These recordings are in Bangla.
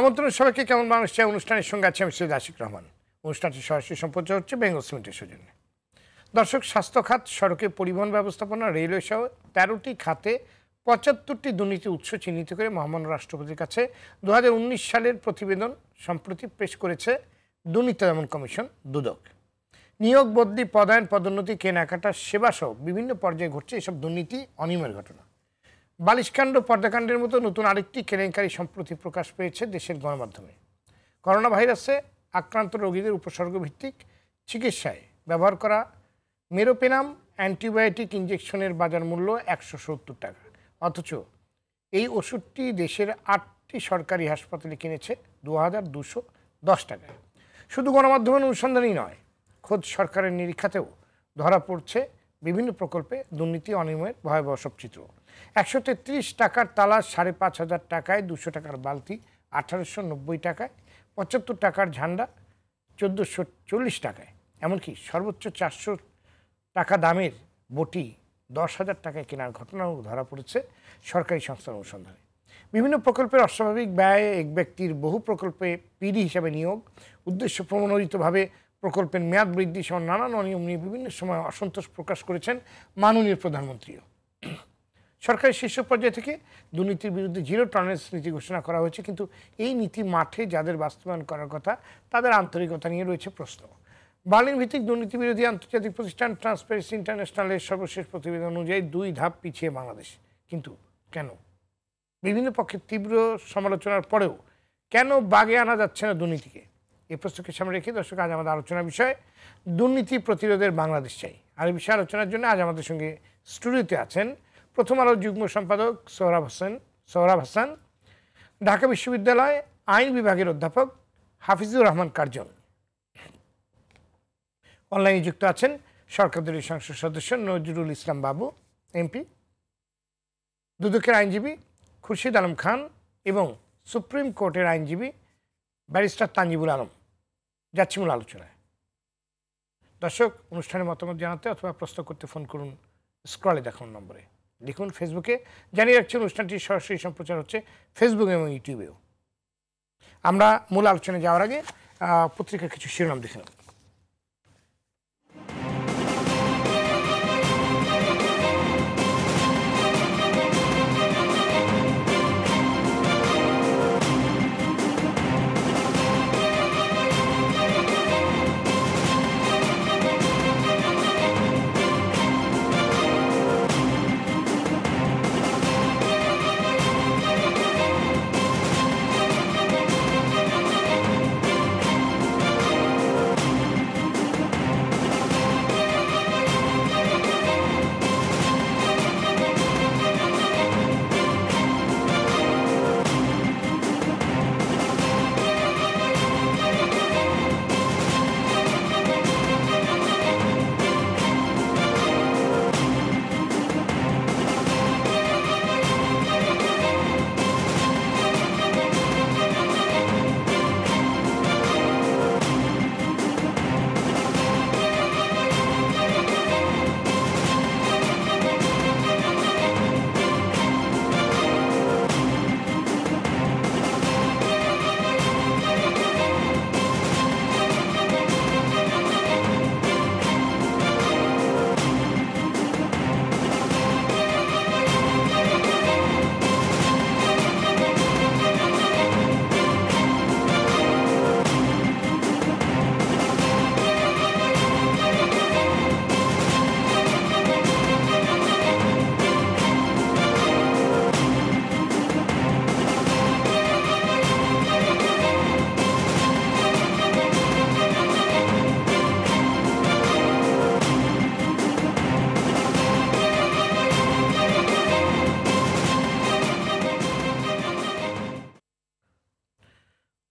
আমন্ত্রণ সবাইকে কেমন মানুষ চাই অনুষ্ঠানের সঙ্গে আছে আমি শ্রী আশিক রহমান অনুষ্ঠানটি সরাসরি সম্প্রচার হচ্ছে বেঙ্গল সিমেন্টের সৌজন্যে দর্শক স্বাস্থ্যখাত সড়কে পরিবহন ব্যবস্থাপনা রেলওয়ে সহ তেরোটি খাতে পঁচাত্তরটি দুর্নীতি উৎস চিহ্নিত করে মহামান্য রাষ্ট্রপতির কাছে দু সালের প্রতিবেদন সম্প্রতি পেশ করেছে দুর্নীতি দমন কমিশন দুদক নিয়োগ বদলি পদায়ন পদোন্নতি কেনাকাটা সেবাসহ বিভিন্ন পর্যায়ে ঘটছে এসব দুর্নীতি অনিয়মের ঘটনা বালিশকাণ্ড পর্দাকাণ্ডের মতো নতুন আরেকটি কেলেঙ্কারি সম্প্রতি প্রকাশ পেয়েছে দেশের গণমাধ্যমে করোনা ভাইরাসে আক্রান্ত রোগীদের উপসর্গভিত্তিক চিকিৎসায় ব্যবহার করা মেরোপেনাম অ্যান্টিবায়োটিক ইঞ্জেকশনের বাজার মূল্য একশো সত্তর টাকা অথচ এই ওষুধটি দেশের আটটি সরকারি হাসপাতালে কিনেছে দু হাজার দুশো দশ টাকায় শুধু গণমাধ্যমের অনুসন্ধানই নয় খোদ সরকারের নিরীক্ষাতেও ধরা পড়ছে বিভিন্ন প্রকল্পে দুর্নীতি অনিয়মের ভয়াবহ সব চিত্র একশো তেত্রিশ টাকার তালা সাড়ে পাঁচ হাজার টাকায় দুশো টাকার বালতি আঠারোশো নব্বই টাকায় পঁচাত্তর টাকার ঝান্ডা চোদ্দোশো চল্লিশ টাকায় এমনকি সর্বোচ্চ চারশো টাকা দামের বটি দশ হাজার টাকায় কেনার ঘটনাও ধরা পড়েছে সরকারি সংস্থার অনুসন্ধানে বিভিন্ন প্রকল্পের অস্বাভাবিক ব্যয়ে এক ব্যক্তির বহু প্রকল্পে পিডি হিসাবে নিয়োগ উদ্দেশ্য প্রমোদিতভাবে প্রকল্পের মেয়াদ বৃদ্ধি সহ নানান অনিয়ম নিয়ে বিভিন্ন সময় অসন্তোষ প্রকাশ করেছেন মাননীয় প্রধানমন্ত্রীও সরকারি শীর্ষ পর্যায় থেকে দুর্নীতির বিরুদ্ধে জিরো টলারেন্স নীতি ঘোষণা করা হয়েছে কিন্তু এই নীতি মাঠে যাদের বাস্তবায়ন করার কথা তাদের আন্তরিকতা নিয়ে রয়েছে প্রশ্ন বার্লিন ভিত্তিক দুর্নীতি বিরোধী আন্তর্জাতিক প্রতিষ্ঠান ট্রান্সপারেন্সি ইন্টারন্যাশনালের সর্বশেষ প্রতিবেদন অনুযায়ী দুই ধাপ পিছিয়ে বাংলাদেশ কিন্তু কেন বিভিন্ন পক্ষের তীব্র সমালোচনার পরেও কেন বাগে আনা যাচ্ছে না দুর্নীতিকে এই প্রশ্নকে সামনে রেখে দর্শক আজ আমাদের আলোচনার বিষয় দুর্নীতি প্রতিরোধের বাংলাদেশ চাই আর এই বিষয়ে আলোচনার জন্য আজ আমাদের সঙ্গে স্টুডিওতে আছেন প্রথম আলোর যুগ্ম সম্পাদক সোহরাব হোসেন সোহরাব হাসান ঢাকা বিশ্ববিদ্যালয় আইন বিভাগের অধ্যাপক হাফিজুর রহমান কার্জন অনলাইনে যুক্ত আছেন সরকার দলীয় সংসদ সদস্য নজরুল ইসলাম বাবু এমপি দুদকের আইনজীবী খুরশিদ আলম খান এবং সুপ্রিম কোর্টের আইনজীবী ব্যারিস্টার তাঞ্জিবুল আলম যাচ্ছি মূল আলোচনায় দর্শক অনুষ্ঠানে মতামত জানাতে অথবা প্রশ্ন করতে ফোন করুন স্ক্রলে দেখানোর নম্বরে দেখুন ফেসবুকে জানিয়ে রাখছি অনুষ্ঠানটি সরাসরি সম্প্রচার হচ্ছে ফেসবুক এবং ইউটিউবেও আমরা মূল আলোচনায় যাওয়ার আগে পত্রিকার কিছু শিরোনাম দেখে নেব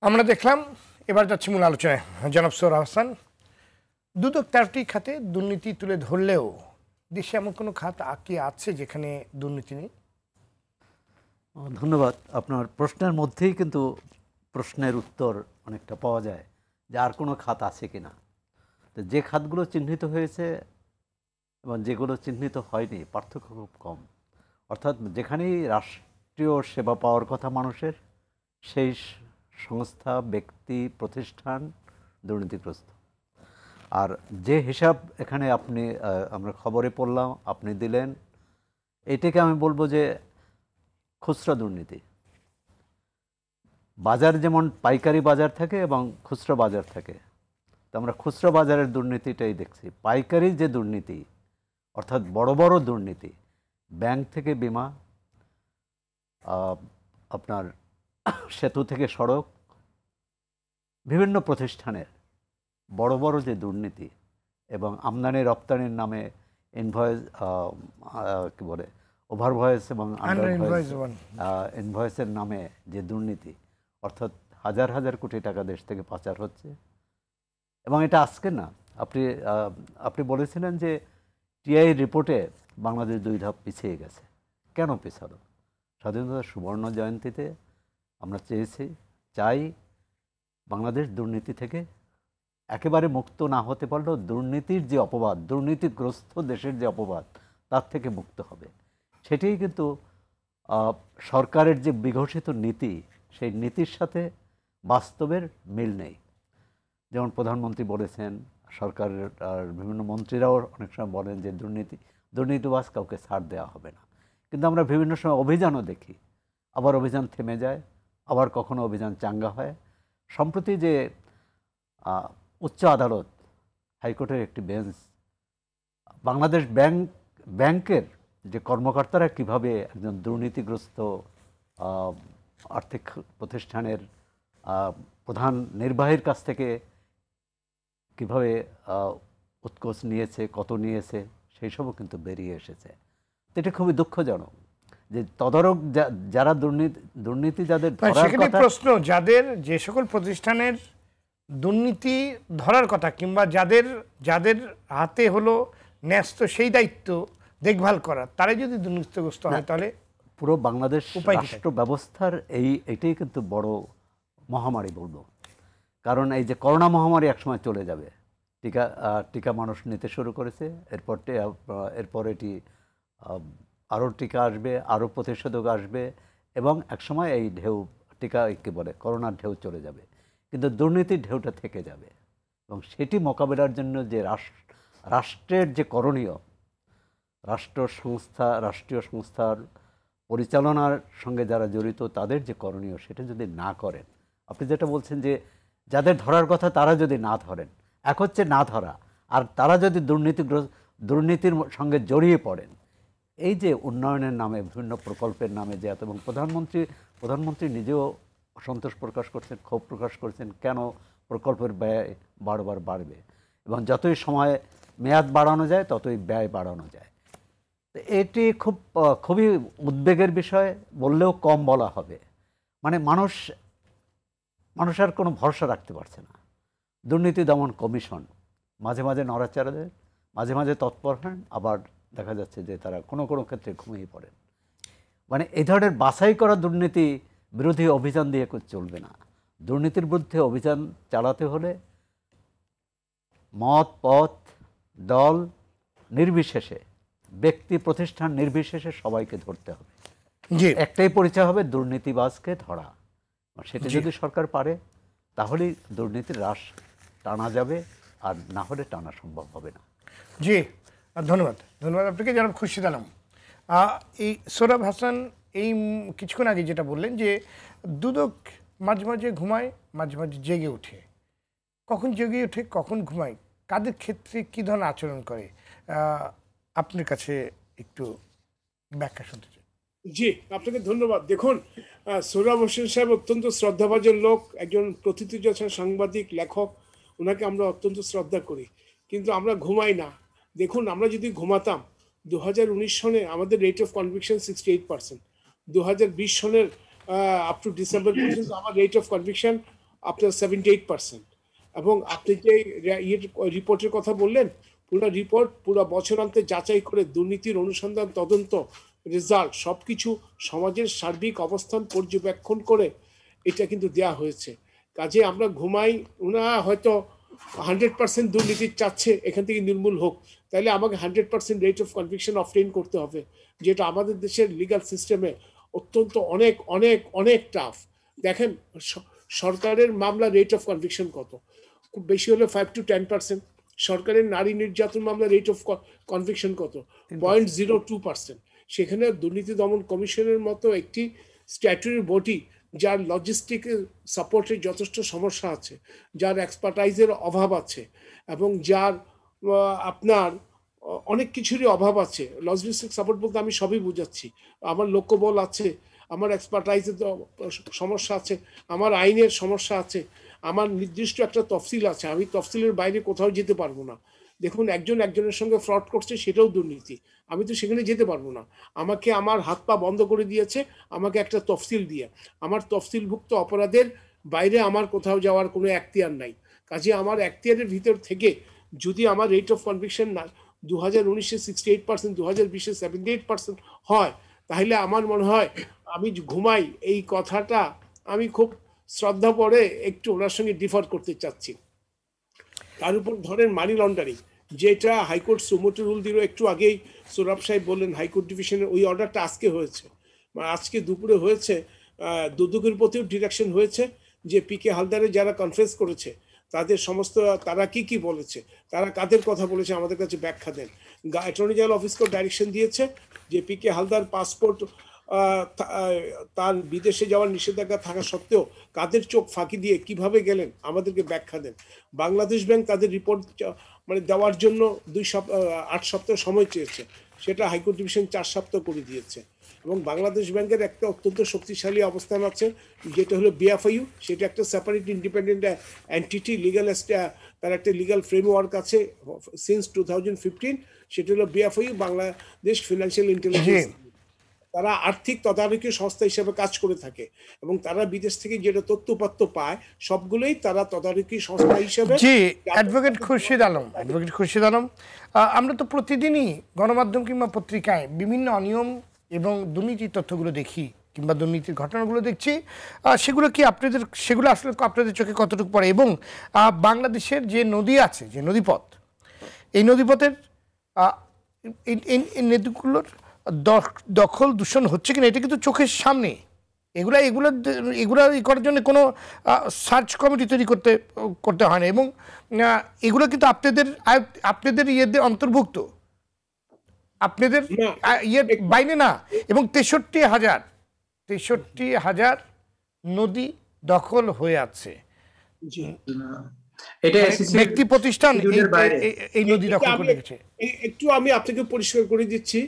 আমরা দেখলাম এবার যাচ্ছি মূল আলোচনায় জনাব সৌর আহসান দুদক তেরোটি খাতে দুর্নীতি তুলে ধরলেও দেশে এমন কোনো খাত কি আছে যেখানে দুর্নীতি নেই ধন্যবাদ আপনার প্রশ্নের মধ্যেই কিন্তু প্রশ্নের উত্তর অনেকটা পাওয়া যায় যে আর কোনো খাত আছে কি না তো যে খাতগুলো চিহ্নিত হয়েছে এবং যেগুলো চিহ্নিত হয়নি পার্থক্য খুব কম অর্থাৎ যেখানেই রাষ্ট্রীয় সেবা পাওয়ার কথা মানুষের সেই সংস্থা ব্যক্তি প্রতিষ্ঠান দুর্নীতিগ্রস্ত আর যে হিসাব এখানে আপনি আমরা খবরে পড়লাম আপনি দিলেন এটাকে আমি বলবো যে খুচরা দুর্নীতি বাজার যেমন পাইকারি বাজার থাকে এবং খুচরা বাজার থাকে তো আমরা খুচরা বাজারের দুর্নীতিটাই দেখছি পাইকারি যে দুর্নীতি অর্থাৎ বড় বড় দুর্নীতি ব্যাংক থেকে বিমা আপনার সেতু থেকে সড়ক বিভিন্ন প্রতিষ্ঠানের বড় বড় যে দুর্নীতি এবং আমদানি রপ্তানির নামে ইনভয়েস কি বলে ওভার ভয়েস এবং ইনভয়েসের নামে যে দুর্নীতি অর্থাৎ হাজার হাজার কোটি টাকা দেশ থেকে পাচার হচ্ছে এবং এটা আজকে না আপনি আপনি বলেছিলেন যে টিআই রিপোর্টে বাংলাদেশ দুই ধাপ পিছিয়ে গেছে কেন পিছালো স্বাধীনতার সুবর্ণ জয়ন্তীতে আমরা চেয়েছি চাই বাংলাদেশ দুর্নীতি থেকে একেবারে মুক্ত না হতে পারলেও দুর্নীতির যে অপবাদ দুর্নীতিগ্রস্ত দেশের যে অপবাদ তার থেকে মুক্ত হবে সেটাই কিন্তু সরকারের যে বিঘোষিত নীতি সেই নীতির সাথে বাস্তবের মিল নেই যেমন প্রধানমন্ত্রী বলেছেন সরকারের আর বিভিন্ন মন্ত্রীরাও অনেক সময় বলেন যে দুর্নীতি দুর্নীতিবাস কাউকে ছাড় দেওয়া হবে না কিন্তু আমরা বিভিন্ন সময় অভিযানও দেখি আবার অভিযান থেমে যায় আবার কখনো অভিযান চাঙ্গা হয় সম্প্রতি যে উচ্চ আদালত হাইকোর্টের একটি বেঞ্চ বাংলাদেশ ব্যাংক ব্যাংকের যে কর্মকর্তারা কিভাবে একজন দুর্নীতিগ্রস্ত আর্থিক প্রতিষ্ঠানের প্রধান নির্বাহীর কাছ থেকে কিভাবে উৎকোচ নিয়েছে কত নিয়েছে সেই সবও কিন্তু বেরিয়ে এসেছে এটা খুবই দুঃখজনক যে তদারক যারা দুর্নীতি দুর্নীতি যাদের সেখানে প্রশ্ন যাদের যে সকল প্রতিষ্ঠানের দুর্নীতি ধরার কথা কিংবা যাদের যাদের হাতে হলো ন্যস্ত সেই দায়িত্ব দেখভাল করা তারাই যদি দুর্নীতিগ্রস্ত হয় তাহলে পুরো বাংলাদেশ রাষ্ট্র ব্যবস্থার এই এটাই কিন্তু বড় মহামারী বলবো কারণ এই যে করোনা মহামারী একসময় চলে যাবে টিকা টিকা মানুষ নিতে শুরু করেছে এরপর এরপর এটি আরও টিকা আসবে আরও প্রতিষেধক আসবে এবং একসময় এই ঢেউ টিকা কী বলে করোনার ঢেউ চলে যাবে কিন্তু দুর্নীতির ঢেউটা থেকে যাবে এবং সেটি মোকাবেলার জন্য যে রাষ্ট্রের যে করণীয় রাষ্ট্র সংস্থা রাষ্ট্রীয় সংস্থার পরিচালনার সঙ্গে যারা জড়িত তাদের যে করণীয় সেটা যদি না করেন আপনি যেটা বলছেন যে যাদের ধরার কথা তারা যদি না ধরেন এক হচ্ছে না ধরা আর তারা যদি দুর্নীতিগ্রস্ত দুর্নীতির সঙ্গে জড়িয়ে পড়েন এই যে উন্নয়নের নামে বিভিন্ন প্রকল্পের নামে যে এত এবং প্রধানমন্ত্রী প্রধানমন্ত্রী নিজেও সন্তোষ প্রকাশ করছেন ক্ষোভ প্রকাশ করছেন কেন প্রকল্পের ব্যয় বারবার বাড়বে এবং যতই সময় মেয়াদ বাড়ানো যায় ততই ব্যয় বাড়ানো যায় তো এটি খুব খুবই উদ্বেগের বিষয় বললেও কম বলা হবে মানে মানুষ মানুষ আর কোনো ভরসা রাখতে পারছে না দুর্নীতি দমন কমিশন মাঝে মাঝে নড়াচাড়া দেয় মাঝে মাঝে তৎপর হন আবার দেখা যাচ্ছে যে তারা কোনো কোনো ক্ষেত্রে ঘুমিয়ে পড়েন মানে এই ধরনের বাছাই করা দুর্নীতি বিরোধী অভিযান দিয়ে চলবে না দুর্নীতির বিরুদ্ধে অভিযান চালাতে হলে মত পথ দল নির্বিশেষে ব্যক্তি প্রতিষ্ঠান নির্বিশেষে সবাইকে ধরতে হবে একটাই পরিচয় হবে দুর্নীতিবাজকে ধরা সেটা যদি সরকার পারে তাহলেই দুর্নীতির হ্রাস টানা যাবে আর না হলে টানা সম্ভব হবে না জি ধন্যবাদ ধন্যবাদ আপনাকে জানাব খুশি আলম এই সোরাব হাসান এই কিছুক্ষণ আগে যেটা বললেন যে দুদক মাঝে মাঝে ঘুমায় মাঝে মাঝে জেগে ওঠে কখন জেগে ওঠে কখন ঘুমায় কাদের ক্ষেত্রে কী ধরনের আচরণ করে আপনার কাছে একটু ব্যাখ্যা শুনতে চাই জি আপনাকে ধন্যবাদ দেখুন সোহরাব হোসেন সাহেব অত্যন্ত শ্রদ্ধাভাজন লোক একজন প্রতিযোগ সাংবাদিক লেখক ওনাকে আমরা অত্যন্ত শ্রদ্ধা করি কিন্তু আমরা ঘুমাই না দেখুন আমরা যদি ঘুমাতাম দু হাজার উনিশ সনে আমাদের rate of conviction sixty eight percent দু হাজার বিশ সনের আপ টু ডিসেম্বর পর্যন্ত আমার রেট অফ কনভিকশন আপনার সেভেন্টি এইট পার্সেন্ট এবং আপনি যে ইয়ে রিপোর্টের কথা বললেন পুরো রিপোর্ট পুরো বছর আনতে যাচাই করে দুর্নীতির অনুসন্ধান তদন্ত রেজাল্ট সব কিছু সমাজের সার্বিক অবস্থান পর্যবেক্ষণ করে এটা কিন্তু দেয়া হয়েছে কাজে আমরা ঘুমাই ওনা হয়তো হান্ড্রেড পার্সেন্ট দুর্নীতির চাচ্ছে এখান থেকে নির্মূল হোক তাহলে আমাকে hundred percent rate of conviction often করতে হবে যেটা আমাদের দেশের লিগাল সিস্টেমে অত্যন্ত অনেক অনেক অনেক টাফ দেখেন সরকারের মামলা রেট অফ কনভিকশন কত খুব বেশি হলে ফাইভ টু টেন পার্সেন্ট সরকারের নারী নির্যাতন মামলা রেট অফ কনভিকশন কত পয়েন্ট জিরো টু পার্সেন্ট সেখানে দুর্নীতি দমন কমিশনের মতো একটি স্ট্যাটুরি বডি যার লজিস্টিক সাপোর্টের যথেষ্ট সমস্যা আছে যার এক্সপার্টাইজের অভাব আছে এবং যার আপনার অনেক কিছুরই অভাব আছে লজিস্টিক সাপোর্ট বলতে আমি সবই বুঝাচ্ছি আমার লক্ষ্যবল আছে আমার এক্সপার্টাইজের সমস্যা আছে আমার আইনের সমস্যা আছে আমার নির্দিষ্ট একটা তফসিল আছে আমি তফসিলের বাইরে কোথাও যেতে পারবো না দেখুন একজন একজনের সঙ্গে ফ্রড করছে সেটাও দুর্নীতি আমি তো সেখানে যেতে পারবো না আমাকে আমার হাত পা বন্ধ করে দিয়েছে আমাকে একটা তফসিল দিয়ে আমার তফসিলভুক্ত অপরাধের বাইরে আমার কোথাও যাওয়ার কোনো একতিয়ার নাই কাজে আমার একতিয়ারের ভিতর থেকে যদি আমার রেট অফ কনভিকশন না দু হাজার উনিশে সিক্সটি এইট পার্সেন্ট দু হাজার বিশে সেভেন্টি এইট পার্সেন্ট হয় তাহলে আমার মনে হয় আমি ঘুমাই এই কথাটা আমি খুব শ্রদ্ধা পরে একটু ওনার সঙ্গে ডিফার করতে চাচ্ছি তার উপর ধরেন মানি লন্ডারিং যেটা হাইকোর্ট সুমতি রুল দিল একটু আগেই সৌরভ সাহেব বললেন হাইকোর্ট ডিভিশনের ওই অর্ডারটা আজকে হয়েছে মানে আজকে দুপুরে হয়েছে দুদকের প্রতিও ডিরেকশন হয়েছে যে পি কে হালদারে যারা কনফারেন্স করেছে তাদের সমস্ত তারা কি কি বলেছে তারা কাদের কথা বলেছে আমাদের কাছে ব্যাখ্যা দেন অ্যাটর্নি জেনারেল অফিসকেও ডাইরেকশন দিয়েছে যে পি কে হালদার পাসপোর্ট তার বিদেশে যাওয়ার নিষেধাজ্ঞা থাকা সত্ত্বেও কাদের চোখ ফাঁকি দিয়ে কিভাবে গেলেন আমাদেরকে ব্যাখ্যা দেন বাংলাদেশ ব্যাংক তাদের রিপোর্ট মানে দেওয়ার জন্য দুই সপ্তাহ আট সপ্তাহ সময় চেয়েছে সেটা হাইকোর্ট ডিভিশন চার সপ্তাহ করে দিয়েছে এবং বাংলাদেশ ব্যাংকের একটা অত্যন্ত শক্তিশালী অবস্থান আছে যেটা হলো বিএফআইউ সেটা একটা সেপারেট ইন্ডিপেন্ডেন্ট অ্যান্টিটি লিগাল তার একটা লিগাল ফ্রেমওয়ার্ক আছে সিন্স টু থাউজেন্ড ফিফটিন সেটা হলো বিএফআইউ বাংলাদেশ ফিনান্সিয়াল ইন্টেলিজেন্স তারা আর্থিক তদারকি সংস্থা হিসেবে কাজ করে থাকে এবং তারা বিদেশ থেকে যেটা তথ্যপত্র পায় সবগুলোই তারা তদারকি সংস্থা হিসেবে জি অ্যাডভোকেট খুরশিদ আলম অ্যাডভোকেট খুরশিদ আলম আমরা তো প্রতিদিনই গণমাধ্যম কিংবা পত্রিকায় বিভিন্ন অনিয়ম এবং দুর্নীতির তথ্যগুলো দেখি কিংবা দুর্নীতির ঘটনাগুলো দেখছি সেগুলো কি আপনাদের সেগুলো আসলে আপনাদের চোখে কতটুকু পড়ে এবং বাংলাদেশের যে নদী আছে যে নদীপথ এই নদীপথের এই নদীগুলোর দখল দূষণ হচ্ছে কিনা এটা কিন্তু চোখের সামনে এগুলা এগুলো এগুলা ই করার জন্য কোনো সার্চ কমিটি তৈরি করতে করতে হয় না এবং এগুলো কিন্তু আপনাদের আপনাদের ইয়েদের অন্তর্ভুক্ত আপনাদের ইয়ে বাইনে না এবং তেষট্টি হাজার তেষট্টি হাজার নদী দখল হয়ে আছে মানে প্রতিষ্ঠান এই নদী দখল করে একটু আমি আপনাকে পরিষ্কার করে দিচ্ছি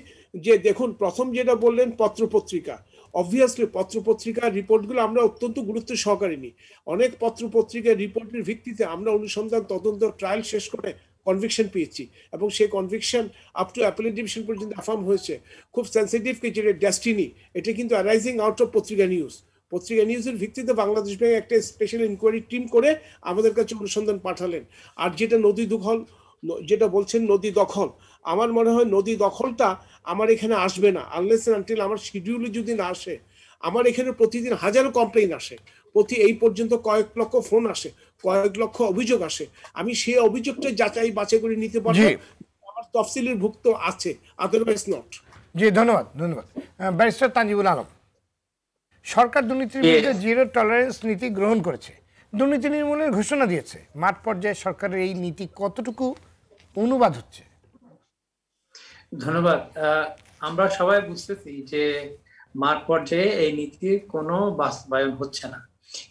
যে দেখুন প্রথম যেটা বললেন পত্রপত্রিকা অবভিয়াসলি পত্রপত্রিকার রিপোর্টগুলো আমরা অত্যন্ত গুরুত্ব সহকারে নিই অনেক পত্রপত্রিকার রিপোর্টের ভিত্তিতে আমরা অনুসন্ধান তদন্ত ট্রায়াল শেষ করে কনভিকশন পেয়েছি এবং সেই conviction up to appellate division পর্যন্ত অ্যাফার্ম হয়েছে খুব সেন্সিটিভ যেটা ডেস্টিনি এটা কিন্তু অ্যারাইজিং আউট অফ পত্রিকা নিউজ পত্রিকা নিউজের ভিত্তিতে বাংলাদেশ ব্যাংক একটা স্পেশাল ইনকোয়ারি টিম করে আমাদের কাছে অনুসন্ধান পাঠালেন আর যেটা নদী দুখল যেটা বলছেন নদী দখল আমার মনে হয় নদী দখলটা আমার এখানে আসবে না আনলেস আনটিল আমার শিডিউলে যদি না আসে আমার এখানে প্রতিদিন হাজারো কমপ্লেইন আসে প্রতি এই পর্যন্ত কয়েক লক্ষ ফোন আসে কয়েক লক্ষ অভিযোগ আসে আমি সেই অভিযোগটা যাচাই বাছাই করে নিতে পারবো আমার তফসিলের ভুক্ত আছে আদারওয়াইজ নট জি ধন্যবাদ ধন্যবাদ ব্যারিস্টার তানজিবুল আলম সরকার দুর্নীতির বিরুদ্ধে জিরো টলারেন্স নীতি গ্রহণ করেছে দুর্নীতি নির্মূলের ঘোষণা দিয়েছে মাঠ পর্যায়ে সরকারের এই নীতি কতটুকু অনুবাদ হচ্ছে ধন্যবাদ আমরা সবাই বুঝতেছি যে মাঠ পর্যায়ে এই নীতির কোনো বাস্তবায়ন হচ্ছে না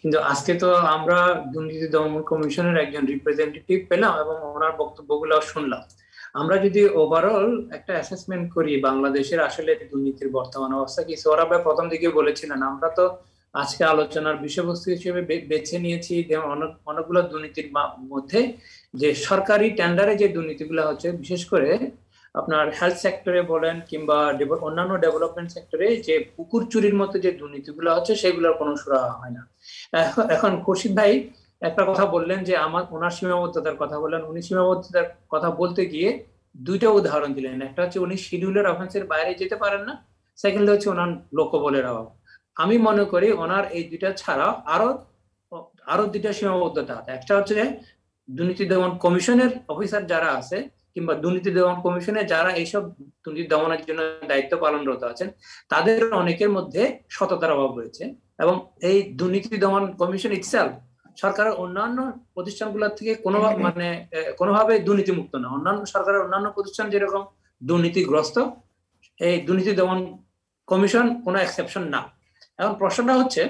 কিন্তু আজকে তো আমরা দুর্নীতি দমন কমিশনের একজন রিপ্রেজেন্টেটিভ পেলাম এবং ওনার বক্তব্যগুলো শুনলাম আমরা যদি ওভারঅল একটা অ্যাসেসমেন্ট করি বাংলাদেশের আসলে দুর্নীতির বর্তমান অবস্থা কি সৌরভ ভাই প্রথম দিকে বলেছিলেন আমরা তো আজকে আলোচনার বিষয়বস্তু হিসেবে বেছে নিয়েছি অনেক অনেকগুলো দুর্নীতির মধ্যে যে সরকারি টেন্ডারে যে দুর্নীতিগুলো হচ্ছে বিশেষ করে আপনার হেলথ সেক্টরে বলেন কিংবা অন্যান্য ডেভেলপমেন্ট সেক্টরে যে পুকুর চুরির মতো যে দুর্নীতিগুলো হচ্ছে সেগুলোর কোনো সুরাহা হয় না এখন খুশিদ ভাই একটা কথা বললেন যে আমার ওনার সীমাবদ্ধতার কথা বললেন উনি সীমাবদ্ধতার কথা বলতে গিয়ে দুইটা উদাহরণ দিলেন একটা হচ্ছে উনি শিডিউলের অফেন্সের বাইরে যেতে পারেন না সেকেন্ড হচ্ছে ওনার লোকবলের অভাব আমি মনে করি ওনার এই দুইটা ছাড়া আরো আরো দুইটা সীমাবদ্ধতা একটা হচ্ছে দুর্নীতি দমন কমিশনের অফিসার যারা আছে কিংবা দুর্নীতি দমন কমিশনে যারা এইসব দুর্নীতি দমনের জন্য দায়িত্ব পালনরত আছেন তাদের অনেকের মধ্যে সততার অভাব রয়েছে এবং এই দুর্নীতি দমন কমিশন ইটসেল সরকারের অন্যান্য প্রতিষ্ঠানগুলোর থেকে কোনো মানে কোনোভাবে দুর্নীতিমুক্ত না অন্যান্য সরকারের অন্যান্য প্রতিষ্ঠান যেরকম দুর্নীতিগ্রস্ত এই দুর্নীতি দমন কমিশন কোনো এক্সেপশন না এখন প্রশ্নটা হচ্ছে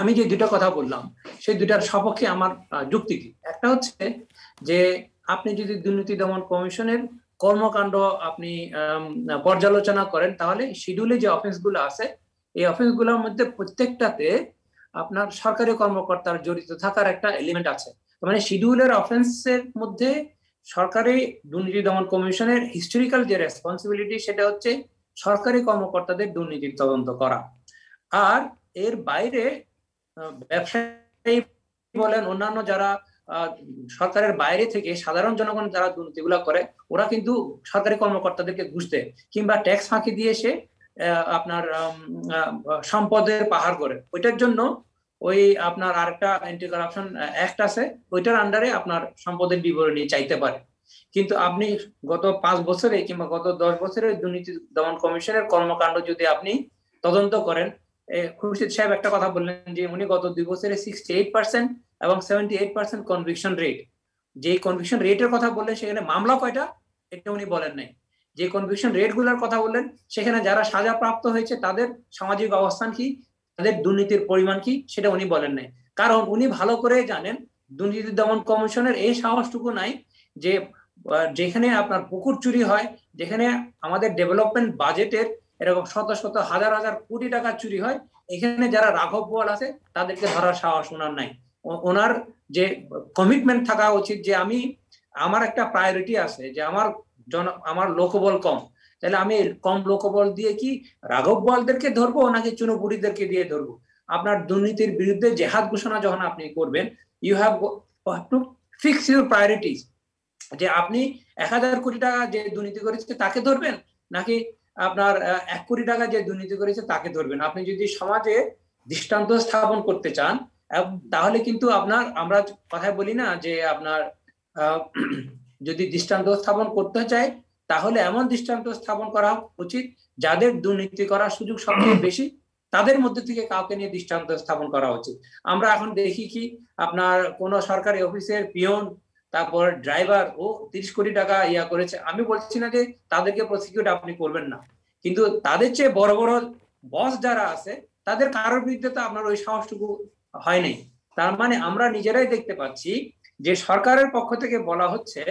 আমি যে দুটা কথা বললাম সেই দুটার সপক্ষে আমার যুক্তি কি একটা হচ্ছে যে আপনি যদি দুর্নীতি দমন কমিশনের কর্মকাণ্ড আপনি পর্যালোচনা করেন তাহলে শিডিউলে যে অফিসগুলো আছে এই অফিসগুলোর মধ্যে প্রত্যেকটাতে আপনার সরকারি কর্মকর্তার জড়িত থাকার একটা এলিমেন্ট আছে মানে শিডিউলের অফেন্সের মধ্যে সরকারি দুর্নীতি দমন কমিশনের হিস্টোরিক্যাল যে রেসপন্সিবিলিটি সেটা হচ্ছে সরকারি কর্মকর্তাদের দুর্নীতি তদন্ত করা আর এর বাইরে ব্যবসায়ী বলেন অন্যান্য যারা সরকারের বাইরে থেকে সাধারণ জনগণ যারা দুর্নীতিগুলো করে ওরা কিন্তু সরকারি কর্মকর্তাদেরকে ঘুষ দেয় কিংবা ট্যাক্স ফাঁকি দিয়ে সে আপনার সম্পদের পাহাড় করে ওইটার জন্য ওই আপনার আরেকটা অ্যান্টি করাপশন অ্যাক্ট আছে ওইটার আন্ডারে আপনার সম্পদের বিবরণী চাইতে পারে কিন্তু আপনি গত পাঁচ বছরে কিংবা গত দশ বছরে দুর্নীতি দমন কমিশনের কর্মকাণ্ড যদি আপনি তদন্ত করেন খুরশিদ সাহেব একটা কথা বললেন যে উনি গত দুই বছরে সিক্সটি এইট পার্সেন্ট এবং seventy eight percent conviction rate যে কনভিকশন রেটের কথা বললেন সেখানে মামলা কয়টা এটা উনি বলেন নাই যে কনভিকশন রেট গুলার কথা বললেন সেখানে যারা সাজা প্রাপ্ত হয়েছে তাদের সামাজিক অবস্থান কি তাদের দুর্নীতির পরিমাণ কি সেটা উনি বলেন নাই কারণ উনি ভালো করে জানেন দুর্নীতি দমন কমিশনের এই সাহসটুকু নাই যে যেখানে আপনার পুকুর চুরি হয় যেখানে আমাদের ডেভেলপমেন্ট বাজেটের এরকম শত শত হাজার হাজার কোটি টাকা চুরি হয় এখানে যারা রাঘব বোয়াল আছে তাদেরকে ধরার সাহস ওনার নাই ওনার যে কমিটমেন্ট থাকা উচিত যে আমি আমার একটা প্রায়োরিটি আছে যে আমার জন আমার লোকবল কম তাহলে আমি কম লোকবল দিয়ে কি রাঘব বলদেরকে ধরবো নাকি চুনোপুরিদেরকে দিয়ে ধরবো আপনার দুর্নীতির বিরুদ্ধে জেহাদ ঘোষণা যখন আপনি করবেন you have to fix your priorities যে আপনি এক হাজার কোটি টাকা যে দুর্নীতি করেছে তাকে ধরবেন নাকি আপনার এক কোটি টাকা যে দুর্নীতি করেছে তাকে ধরবেন আপনি যদি সমাজে দৃষ্টান্ত স্থাপন করতে চান তাহলে কিন্তু আপনার আমরা কথায় বলি না যে আপনার যদি দৃষ্টান্ত স্থাপন করতে চাই তাহলে এমন দৃষ্টান্ত স্থাপন করা উচিত যাদের দুর্নীতি করার সুযোগ সবচেয়ে বেশি তাদের মধ্যে থেকে কাউকে নিয়ে দৃষ্টান্ত স্থাপন করা উচিত আমরা এখন দেখি কি আপনার কোন সরকারি অফিসের পিয়ন তারপর ড্রাইভার ও তিরিশ কোটি টাকা ইয়া করেছে আমি বলছি না যে তাদেরকে প্রসিকিউট আপনি করবেন না কিন্তু তাদের চেয়ে বড় বড় বস যারা আছে তাদের কারোর বিরুদ্ধে তো আপনার ওই সাহসটুকু হয় নাই তার মানে আমরা নিজেরাই দেখতে পাচ্ছি যে সরকারের পক্ষ থেকে বলা হচ্ছে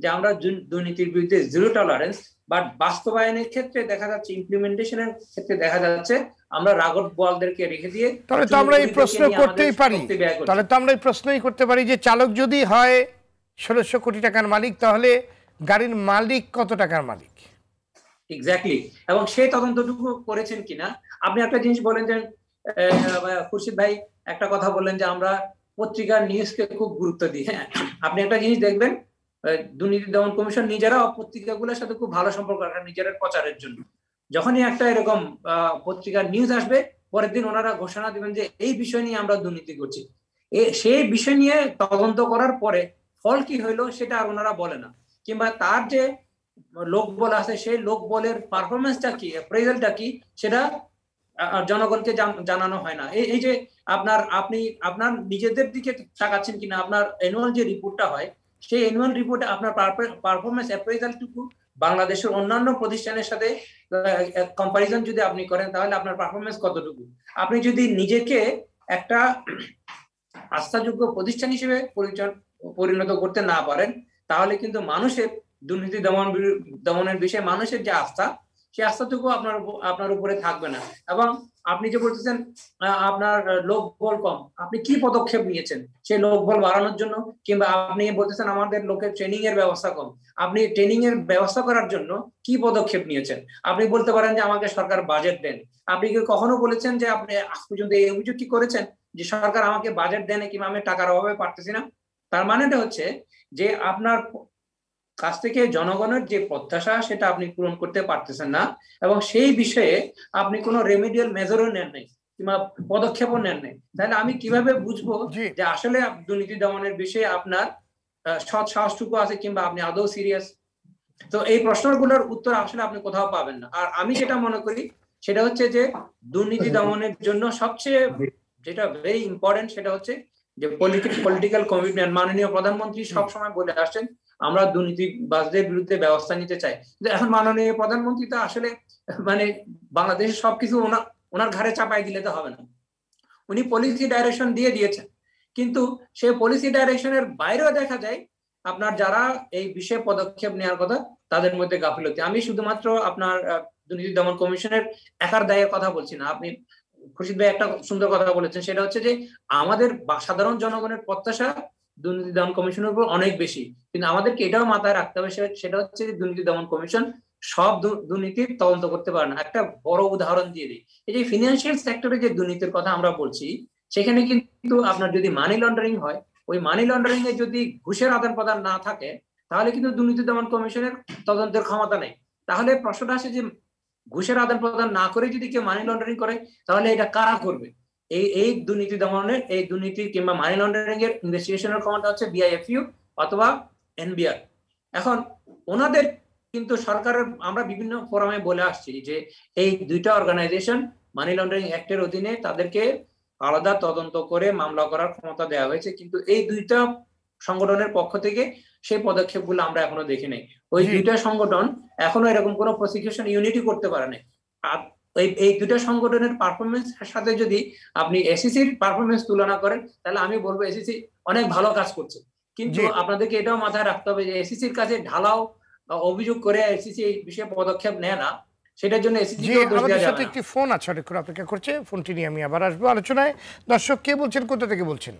যে আমরা দুর্নীতির বিরুদ্ধে জিরো টলারেন্স বাট বাস্তবায়নের ক্ষেত্রে দেখা যাচ্ছে ইমপ্লিমেন্টেশনের ক্ষেত্রে দেখা যাচ্ছে আমরা রাগত বলদেরকে রেখে দিয়ে তাহলে তো আমরা এই প্রশ্ন করতেই পারি তাহলে তো আমরা এই প্রশ্নই করতে পারি যে চালক যদি হয় ষোলোশো কোটি টাকার মালিক তাহলে গাড়ির মালিক কত টাকার মালিক এক্স্যাক্টলি এবং সেই তদন্তটুকু করেছেন কিনা আপনি একটা জিনিস বলেন যে খুরশিদ ভাই একটা কথা বললেন যে আমরা পত্রিকার নিউজকে খুব গুরুত্ব দিই হ্যাঁ আপনি একটা জিনিস দেখবেন দুর্নীতি দমন কমিশন নিজেরা পত্রিকাগুলোর সাথে খুব ভালো সম্পর্ক রাখেন নিজেদের প্রচারের জন্য যখনই একটা এরকম পত্রিকার নিউজ আসবে পরের দিন ওনারা ঘোষণা দিবেন যে এই বিষয় নিয়ে আমরা দুর্নীতি করছি সেই বিষয় নিয়ে তদন্ত করার পরে ফল কি হইলো সেটা আর ওনারা বলে না কিংবা তার যে লোক বল আছে সেই লোক বলের পারফরমেন্সটা কি প্রেজেন্টটা কি সেটা জনগণকে জানানো হয় না এই যে আপনার আপনি আপনার নিজেদের দিকে তাকাচ্ছেন কিনা আপনার অ্যানুয়াল যে রিপোর্টটা হয় সেই অ্যানুয়াল রিপোর্টে আপনার পারফরমেন্স অ্যাপ্রেজালটুকু বাংলাদেশের অন্যান্য প্রতিষ্ঠানের সাথে কম্পারিজন যদি আপনি করেন তাহলে আপনার পারফরমেন্স কতটুকু আপনি যদি নিজেকে একটা আস্থাযোগ্য প্রতিষ্ঠান হিসেবে পরিচয় পরিণত করতে না পারেন তাহলে কিন্তু মানুষের দুর্নীতি দমন দমনের বিষয়ে মানুষের যে আস্থা সেই আস্থাটুকু আপনার আপনার উপরে থাকবে না এবং আপনি যে বলতেছেন আপনার লোক বল কম আপনি কি পদক্ষেপ নিয়েছেন সেই লোক বল বাড়ানোর জন্য কিংবা আপনি বলতেছেন আমাদের লোকের ট্রেনিং এর ব্যবস্থা কম আপনি ট্রেনিং এর ব্যবস্থা করার জন্য কি পদক্ষেপ নিয়েছেন আপনি বলতে পারেন যে আমাকে সরকার বাজেট দেন আপনি কি কখনো বলেছেন যে আপনি আজ পর্যন্ত এই অভিযোগ কি করেছেন যে সরকার আমাকে বাজেট দেন কিংবা আমি টাকার অভাবে পারতেছি না তার মানেটা হচ্ছে যে আপনার কাছ থেকে জনগণের যে প্রত্যাশা সেটা আপনি পূরণ করতে পারতেছেন না এবং সেই বিষয়ে আপনি কোনো রেমিডিয়াল মেজারও নেন নাই কিংবা পদক্ষেপও নেন নাই তাহলে আমি কিভাবে বুঝবো যে আসলে দুর্নীতি দমনের বিষয়ে আপনার সৎ সাহসটুকু আছে কিংবা আপনি আদৌ সিরিয়াস তো এই প্রশ্নগুলোর উত্তর আসলে আপনি কোথাও পাবেন না আর আমি যেটা মনে করি সেটা হচ্ছে যে দুর্নীতি দমনের জন্য সবচেয়ে যেটা ভেরি ইম্পর্টেন্ট সেটা হচ্ছে যে পলিটিক্যাল কমিটমেন্ট মাননীয় প্রধানমন্ত্রী সবসময় বলে আসছেন আমরা দুর্নীতিবাজদের বিরুদ্ধে ব্যবস্থা নিতে চাই এখন মাননীয় প্রধানমন্ত্রী তো আসলে মানে বাংলাদেশের সবকিছু ওনার ঘাড়ে চাপাই দিলে তো হবে না উনি পলিসি ডাইরেকশন দিয়ে দিয়েছেন কিন্তু সেই পলিসি ডাইরেকশনের বাইরেও দেখা যায় আপনার যারা এই বিষয়ে পদক্ষেপ নেওয়ার কথা তাদের মধ্যে গাফিলতি আমি শুধুমাত্র আপনার দুর্নীতি দমন কমিশনের একার দায়ের কথা বলছি না আপনি খুশিদ ভাই একটা সুন্দর কথা বলেছেন সেটা হচ্ছে যে আমাদের সাধারণ জনগণের প্রত্যাশা দুর্নীতি দমন কমিশনের উপর অনেক বেশি কিন্তু আমাদেরকে এটাও মাথায় রাখতে হবে সেটা হচ্ছে যে দুর্নীতি দমন কমিশন সব দুর্নীতির তদন্ত করতে পারে না একটা বড় উদাহরণ দিয়ে দিই এই যে ফিনান্সিয়াল সেক্টরে যে দুর্নীতির কথা আমরা বলছি সেখানে কিন্তু আপনার যদি মানি লন্ডারিং হয় ওই মানি লন্ডারিং এ যদি ঘুষের আদান প্রদান না থাকে তাহলে কিন্তু দুর্নীতি দমন কমিশনের তদন্তের ক্ষমতা নেই তাহলে প্রশ্নটা আসে যে ঘুষের আদান প্রদান না করে যদি কেউ মানি লন্ডারিং করে তাহলে এটা কারা করবে এই এই দুর্নীতি দমনের এই দুর্নীতি কিংবা মানি লন্ডারিং এর ইনভেস্টিগেশনের ক্ষমতা হচ্ছে বিআইএফইউ অথবা এনবিআর এখন ওনাদের কিন্তু সরকারের আমরা বিভিন্ন ফোরামে বলে আসছি যে এই দুইটা অর্গানাইজেশন মানি লন্ডারিং অ্যাক্টের অধীনে তাদেরকে আলাদা তদন্ত করে মামলা করার ক্ষমতা দেওয়া হয়েছে কিন্তু এই দুইটা সংগঠনের পক্ষ থেকে সেই পদক্ষেপগুলো আমরা এখনো দেখি নাই ওই দুইটা সংগঠন এখনো এরকম কোনো প্রসিকিউশন ইউনিটি করতে পারে আর এই দুইটা সংগঠনের পারফরমেন্স সাথে যদি আপনি এসিসির e পারফরমেন্স তুলনা করেন তাহলে আমি বলবো এসিসি e অনেক ভালো কাজ করছে কিন্তু আপনাদেরকে এটাও মাথায় রাখতে হবে যে এসিসির e কাছে ঢালাও অভিযোগ করে এসিসি এই বিষয়ে পদক্ষেপ নেয় না সেটার জন্য সাথে একটি ফোন আছে অপেক্ষা করছে ফোনটি নিয়ে আমি আবার আসবো আলোচনায় দর্শক কে বলছেন কোথা থেকে বলছেন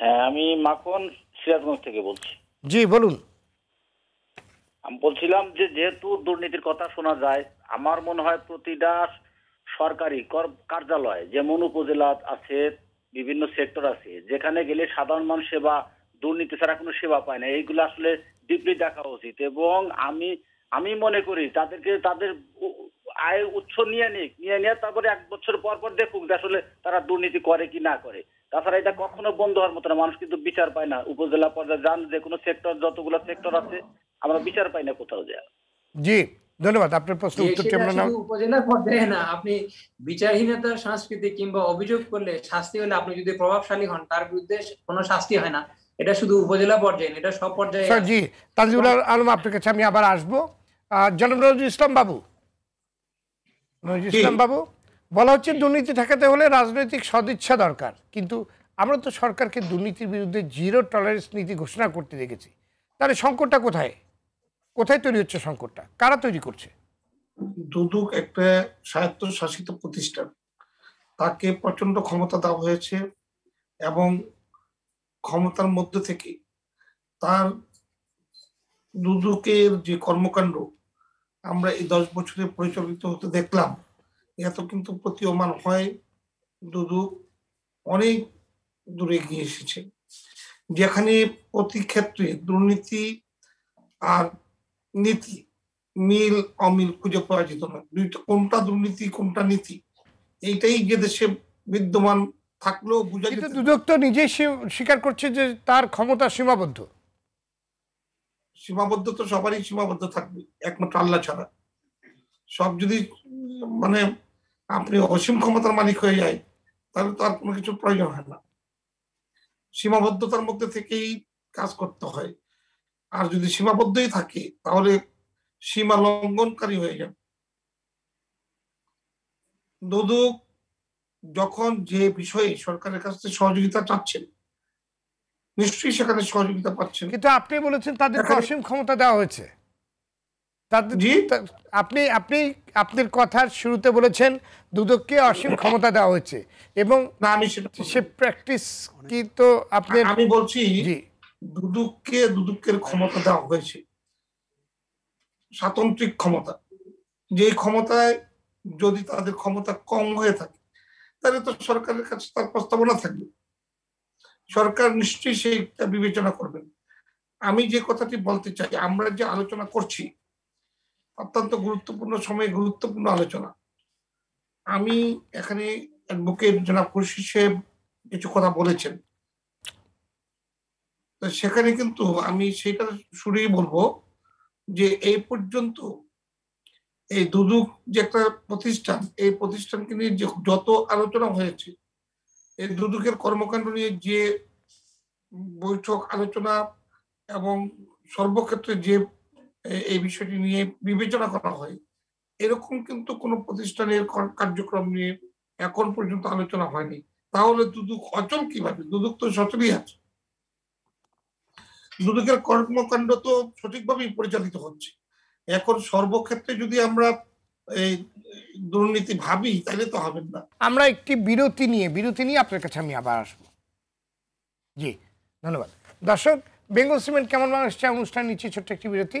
হ্যাঁ আমি মাখন সিরাজগঞ্জ থেকে বলছি জি বলুন আমি বলছিলাম যে যেহেতু দুর্নীতির কথা শোনা যায় আমার মনে হয় প্রতিটা সরকারি কার্যালয় যেমন উপজেলা আছে বিভিন্ন সেক্টর আছে যেখানে গেলে সাধারণ মানুষ সেবা দুর্নীতি ছাড়া কোনো সেবা পায় না এইগুলো আসলে ডিপলি দেখা উচিত এবং আমি আমি মনে করি তাদেরকে তাদের আয় উৎস নিয়ে নিক নিয়ে নিয়ে তারপরে এক বছর পর পর দেখুক আসলে তারা দুর্নীতি করে কি না করে তাছাড়া এটা কখনো বন্ধ হওয়ার মতো না মানুষ কিন্তু বিচার পায় না উপজেলা পর্যায়ে যান যে কোনো সেক্টর যতগুলো সেক্টর আছে আমরা বিচার পাই না কোথাও যে জি ধন্যবাদ আপনার প্রশ্ন উপজেলা পর্যায়ে না আপনি বিচারহীনতার সংস্কৃতি কিংবা অভিযোগ করলে শাস্তি হলে আপনি যদি প্রভাবশালী হন তার বিরুদ্ধে কোনো শাস্তি হয় না এটা শুধু উপজেলা পর্যায়ে এটা সব পর্যায়ে জি আলম আপনার কাছে আমি আবার আসবো জনাব ইসলাম বাবু ইসলাম বাবু বলা হচ্ছে দুর্নীতি ঠেকাতে হলে রাজনৈতিক সদিচ্ছা দরকার কিন্তু আমরা তো সরকারকে দুর্নীতির বিরুদ্ধে জিরো টলারেন্স নীতি ঘোষণা করতে দেখেছি তাহলে সংকটটা কোথায় কোথায় তৈরি হচ্ছে সংকটটা কারা তৈরি করছে দুদুক একটা স্বায়ত্তশাসিত প্রতিষ্ঠান তাকে প্রচন্ড ক্ষমতা দেওয়া হয়েছে এবং ক্ষমতার মধ্যে থেকে তার দুদুকের যে কর্মকাণ্ড আমরা এই দশ বছরে পরিচালিত হতে দেখলাম এত কিন্তু প্রতীয়মান হয় দুদু অনেক দূরে গিয়ে এসেছে যেখানে প্রতি ক্ষেত্রে দুর্নীতি আর নীতি মিল অমিল খুঁজে পাওয়া যেত না দুইটা কোনটা দুর্নীতি কোনটা নীতি এইটাই যে দেশে বিদ্যমান থাকলেও বুঝা যেত দুদক তো নিজেই স্বীকার করছে যে তার ক্ষমতা সীমাবদ্ধ সীমাবদ্ধ তো সবারই সীমাবদ্ধ থাকবে একমাত্র আল্লাহ ছাড়া সব যদি মানে আপনি অসীম ক্ষমতার মালিক হয়ে যায় তাহলে তো আর কোনো কিছু প্রয়োজন হয় না সীমাবদ্ধতার মধ্যে থেকেই কাজ করতে হয় আর যদি সীমাবদ্ধই থাকে তাহলে সীমা লঙ্ঘনকারী হয়ে যাবে দুদুক যখন যে বিষয়ে সরকারের কাছ থেকে সহযোগিতা চাচ্ছেন নিশ্চয়ই সেখানে সহযোগিতা পাচ্ছেন কিন্তু আপনি বলেছেন তাদের অসীম ক্ষমতা দেওয়া হয়েছে আপনি আপনি আপনার কথার শুরুতে বলেছেন দুদককে অসীম ক্ষমতা দেওয়া হয়েছে এবং আমি সে প্র্যাকটিস কি তো আপনি আমি বলছি দুদককে দুদকের ক্ষমতা দেওয়া হয়েছে স্বাতন্ত্রিক ক্ষমতা যে ক্ষমতায় যদি তাদের ক্ষমতা কম হয়ে থাকে তাহলে তো সরকারের কাছে তার প্রস্তাবনা থাকবে সরকার নিশ্চয়ই সেইটা বিবেচনা করবেন আমি যে কথাটি বলতে চাই আমরা যে আলোচনা করছি অত্যন্ত গুরুত্বপূর্ণ সময়ে গুরুত্বপূর্ণ আলোচনা আমি এখানে অ্যাডভোকেট জনাব খুশি সাহেব কিছু কথা বলেছেন সেখানে কিন্তু আমি সেটা শুরুই বলবো যে এই পর্যন্ত এই দুদুক যে একটা প্রতিষ্ঠান এই প্রতিষ্ঠানকে নিয়ে যত আলোচনা হয়েছে এই দুদুকের কর্মকাণ্ড নিয়ে যে বৈঠক আলোচনা এবং সর্বক্ষেত্রে যে এই বিষয়টি নিয়ে বিবেচনা করা হয় এরকম কিন্তু কোনো প্রতিষ্ঠানের কার্যক্রম নিয়ে এখন পর্যন্ত আলোচনা হয়নি তাহলে দুদুক অচল কিভাবে দুদুক তো সচলই আছে দুদুকের কর্মকাণ্ড তো সঠিকভাবেই পরিচালিত হচ্ছে এখন সর্বক্ষেত্রে যদি আমরা এই দুর্নীতি ভাবি তাহলে তো হবে না আমরা একটি বিরতি নিয়ে বিরতি নিয়ে আপনার কাছে আমি আবার আসবো জি ধন্যবাদ দর্শক বেঙ্গল সিমেন্ট কেমন বাংলাদেশ অনুষ্ঠান নিচ্ছে ছোট্ট একটি বিরতি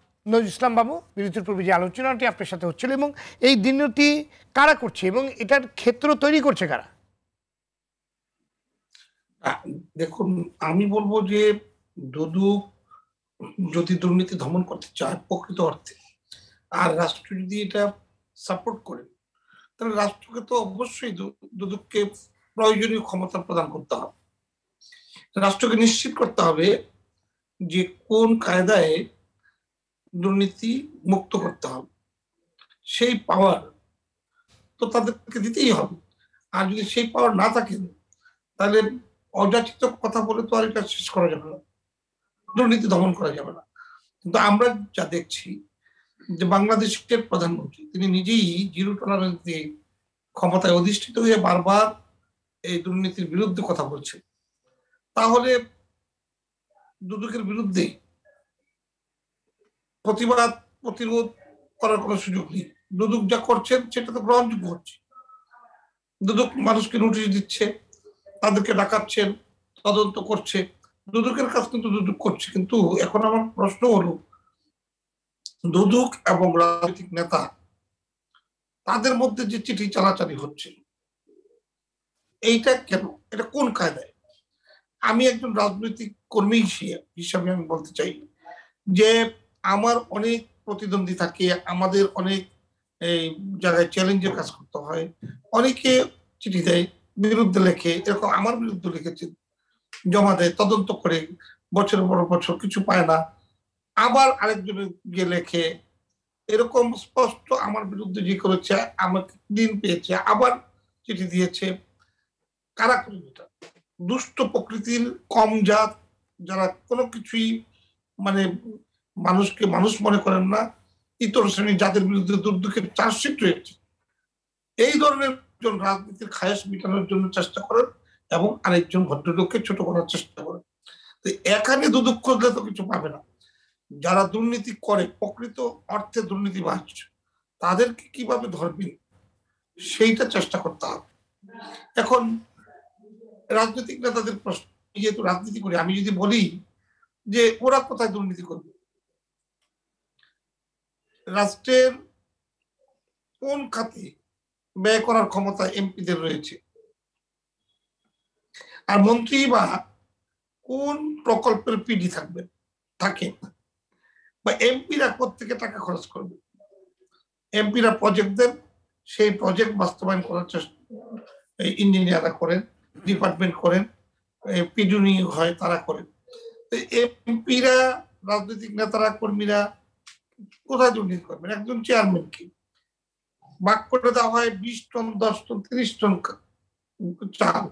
নজর ইসলাম বাবু বিরতির পূর্বে যে আলোচনাটি আপনার সাথে হচ্ছিল এবং এই দিনটি কারা করছে এবং এটার ক্ষেত্র তৈরি করছে কারা দেখুন আমি বলবো যে দুদু যদি দুর্নীতি দমন করতে চায় প্রকৃত অর্থে আর রাষ্ট্র যদি এটা সাপোর্ট করে তাহলে রাষ্ট্রকে তো অবশ্যই দুদুককে প্রয়োজনীয় ক্ষমতা প্রদান করতে হবে রাষ্ট্রকে নিশ্চিত করতে হবে যে কোন কায়দায় দুর্নীতি মুক্ত করতে হবে সেই পাওয়ার তো তাদেরকে দিতেই হবে আর যদি সেই পাওয়ার না থাকে তাহলে অযাচিত কথা বলে তো আর এটা শেষ করা যাবে না দুর্নীতি দমন করা যাবে না কিন্তু আমরা যা দেখছি যে বাংলাদেশের প্রধানমন্ত্রী তিনি নিজেই জিরো টলারেন্স দিয়ে ক্ষমতায় অধিষ্ঠিত হয়ে বারবার এই দুর্নীতির বিরুদ্ধে কথা বলছে তাহলে দুদকের বিরুদ্ধে প্রতিবাদ প্রতিরোধ করার কোনো সুযোগ নেই দুদক যা করছেন সেটা তো গ্রহণযোগ্য হচ্ছে দুদক মানুষকে নোটিশ দিচ্ছে তাদেরকে ডাকাচ্ছেন তদন্ত করছে দুদকের কাজ কিন্তু দুদক করছে কিন্তু এখন আমার প্রশ্ন হলো দুদক এবং রাজনৈতিক নেতা তাদের মধ্যে যে চিঠি চালাচালি হচ্ছে এইটা কেন এটা কোন কায়দায় আমি একজন রাজনৈতিক কর্মী হিসেবে আমি বলতে চাই যে আমার অনেক প্রতিদ্বন্দ্বী থাকে আমাদের অনেক এই জায়গায় চ্যালেঞ্জের কাজ করতে হয় অনেকে চিঠি দেয় বিরুদ্ধে লেখে এরকম আমার বিরুদ্ধে লিখেছে জমা দেয় তদন্ত করে বছরের পর বছর কিছু পায় না আবার আরেকজন গিয়ে লেখে এরকম স্পষ্ট আমার বিরুদ্ধে যে করেছে আমাকে দিন পেয়েছে আবার চিঠি দিয়েছে কারা করবে এটা দুষ্ট প্রকৃতির কম জাত যারা কোনো কিছুই মানে মানুষকে মানুষ মনে করেন না ইতর শ্রেণীর জাতির বিরুদ্ধে দুর্দুখের চার্জশিট রয়েছে এই ধরনের একজন রাজনীতির খায়স মিটানোর জন্য চেষ্টা করেন এবং আরেকজন ভদ্রলোককে ছোট করার চেষ্টা করেন তো এখানে দুদুখ করলে তো কিছু পাবে না যারা দুর্নীতি করে প্রকৃত অর্থে দুর্নীতিবাজ তাদেরকে কিভাবে ধরবেন সেইটা চেষ্টা করতে হবে এখন রাজনৈতিক নেতাদের প্রশ্ন যেহেতু রাজনীতি করি আমি যদি বলি যে ওরা কোথায় দুর্নীতি করবে রাষ্ট্রের কোন খাতে ব্যয় করার ক্ষমতা এমপিদের রয়েছে আর মন্ত্রী বা কোন প্রকল্পের পিডি থাকবে থাকে বা এমপিরা কোথেকে টাকা খরচ করবে এমপিরা প্রজেক্ট দেন সেই প্রজেক্ট বাস্তবায়ন করার চেষ্টা ইঞ্জিনিয়াররা করেন ডিপার্টমেন্ট করেন পিডুনি হয় তারা করেন এমপিরা রাজনৈতিক নেতারা কর্মীরা কোথায় দুর্নীতি করবেন একজন চেয়ারম্যান কি বাক করে দেওয়া হয় বিশ টন দশ টন তিরিশ টন চাল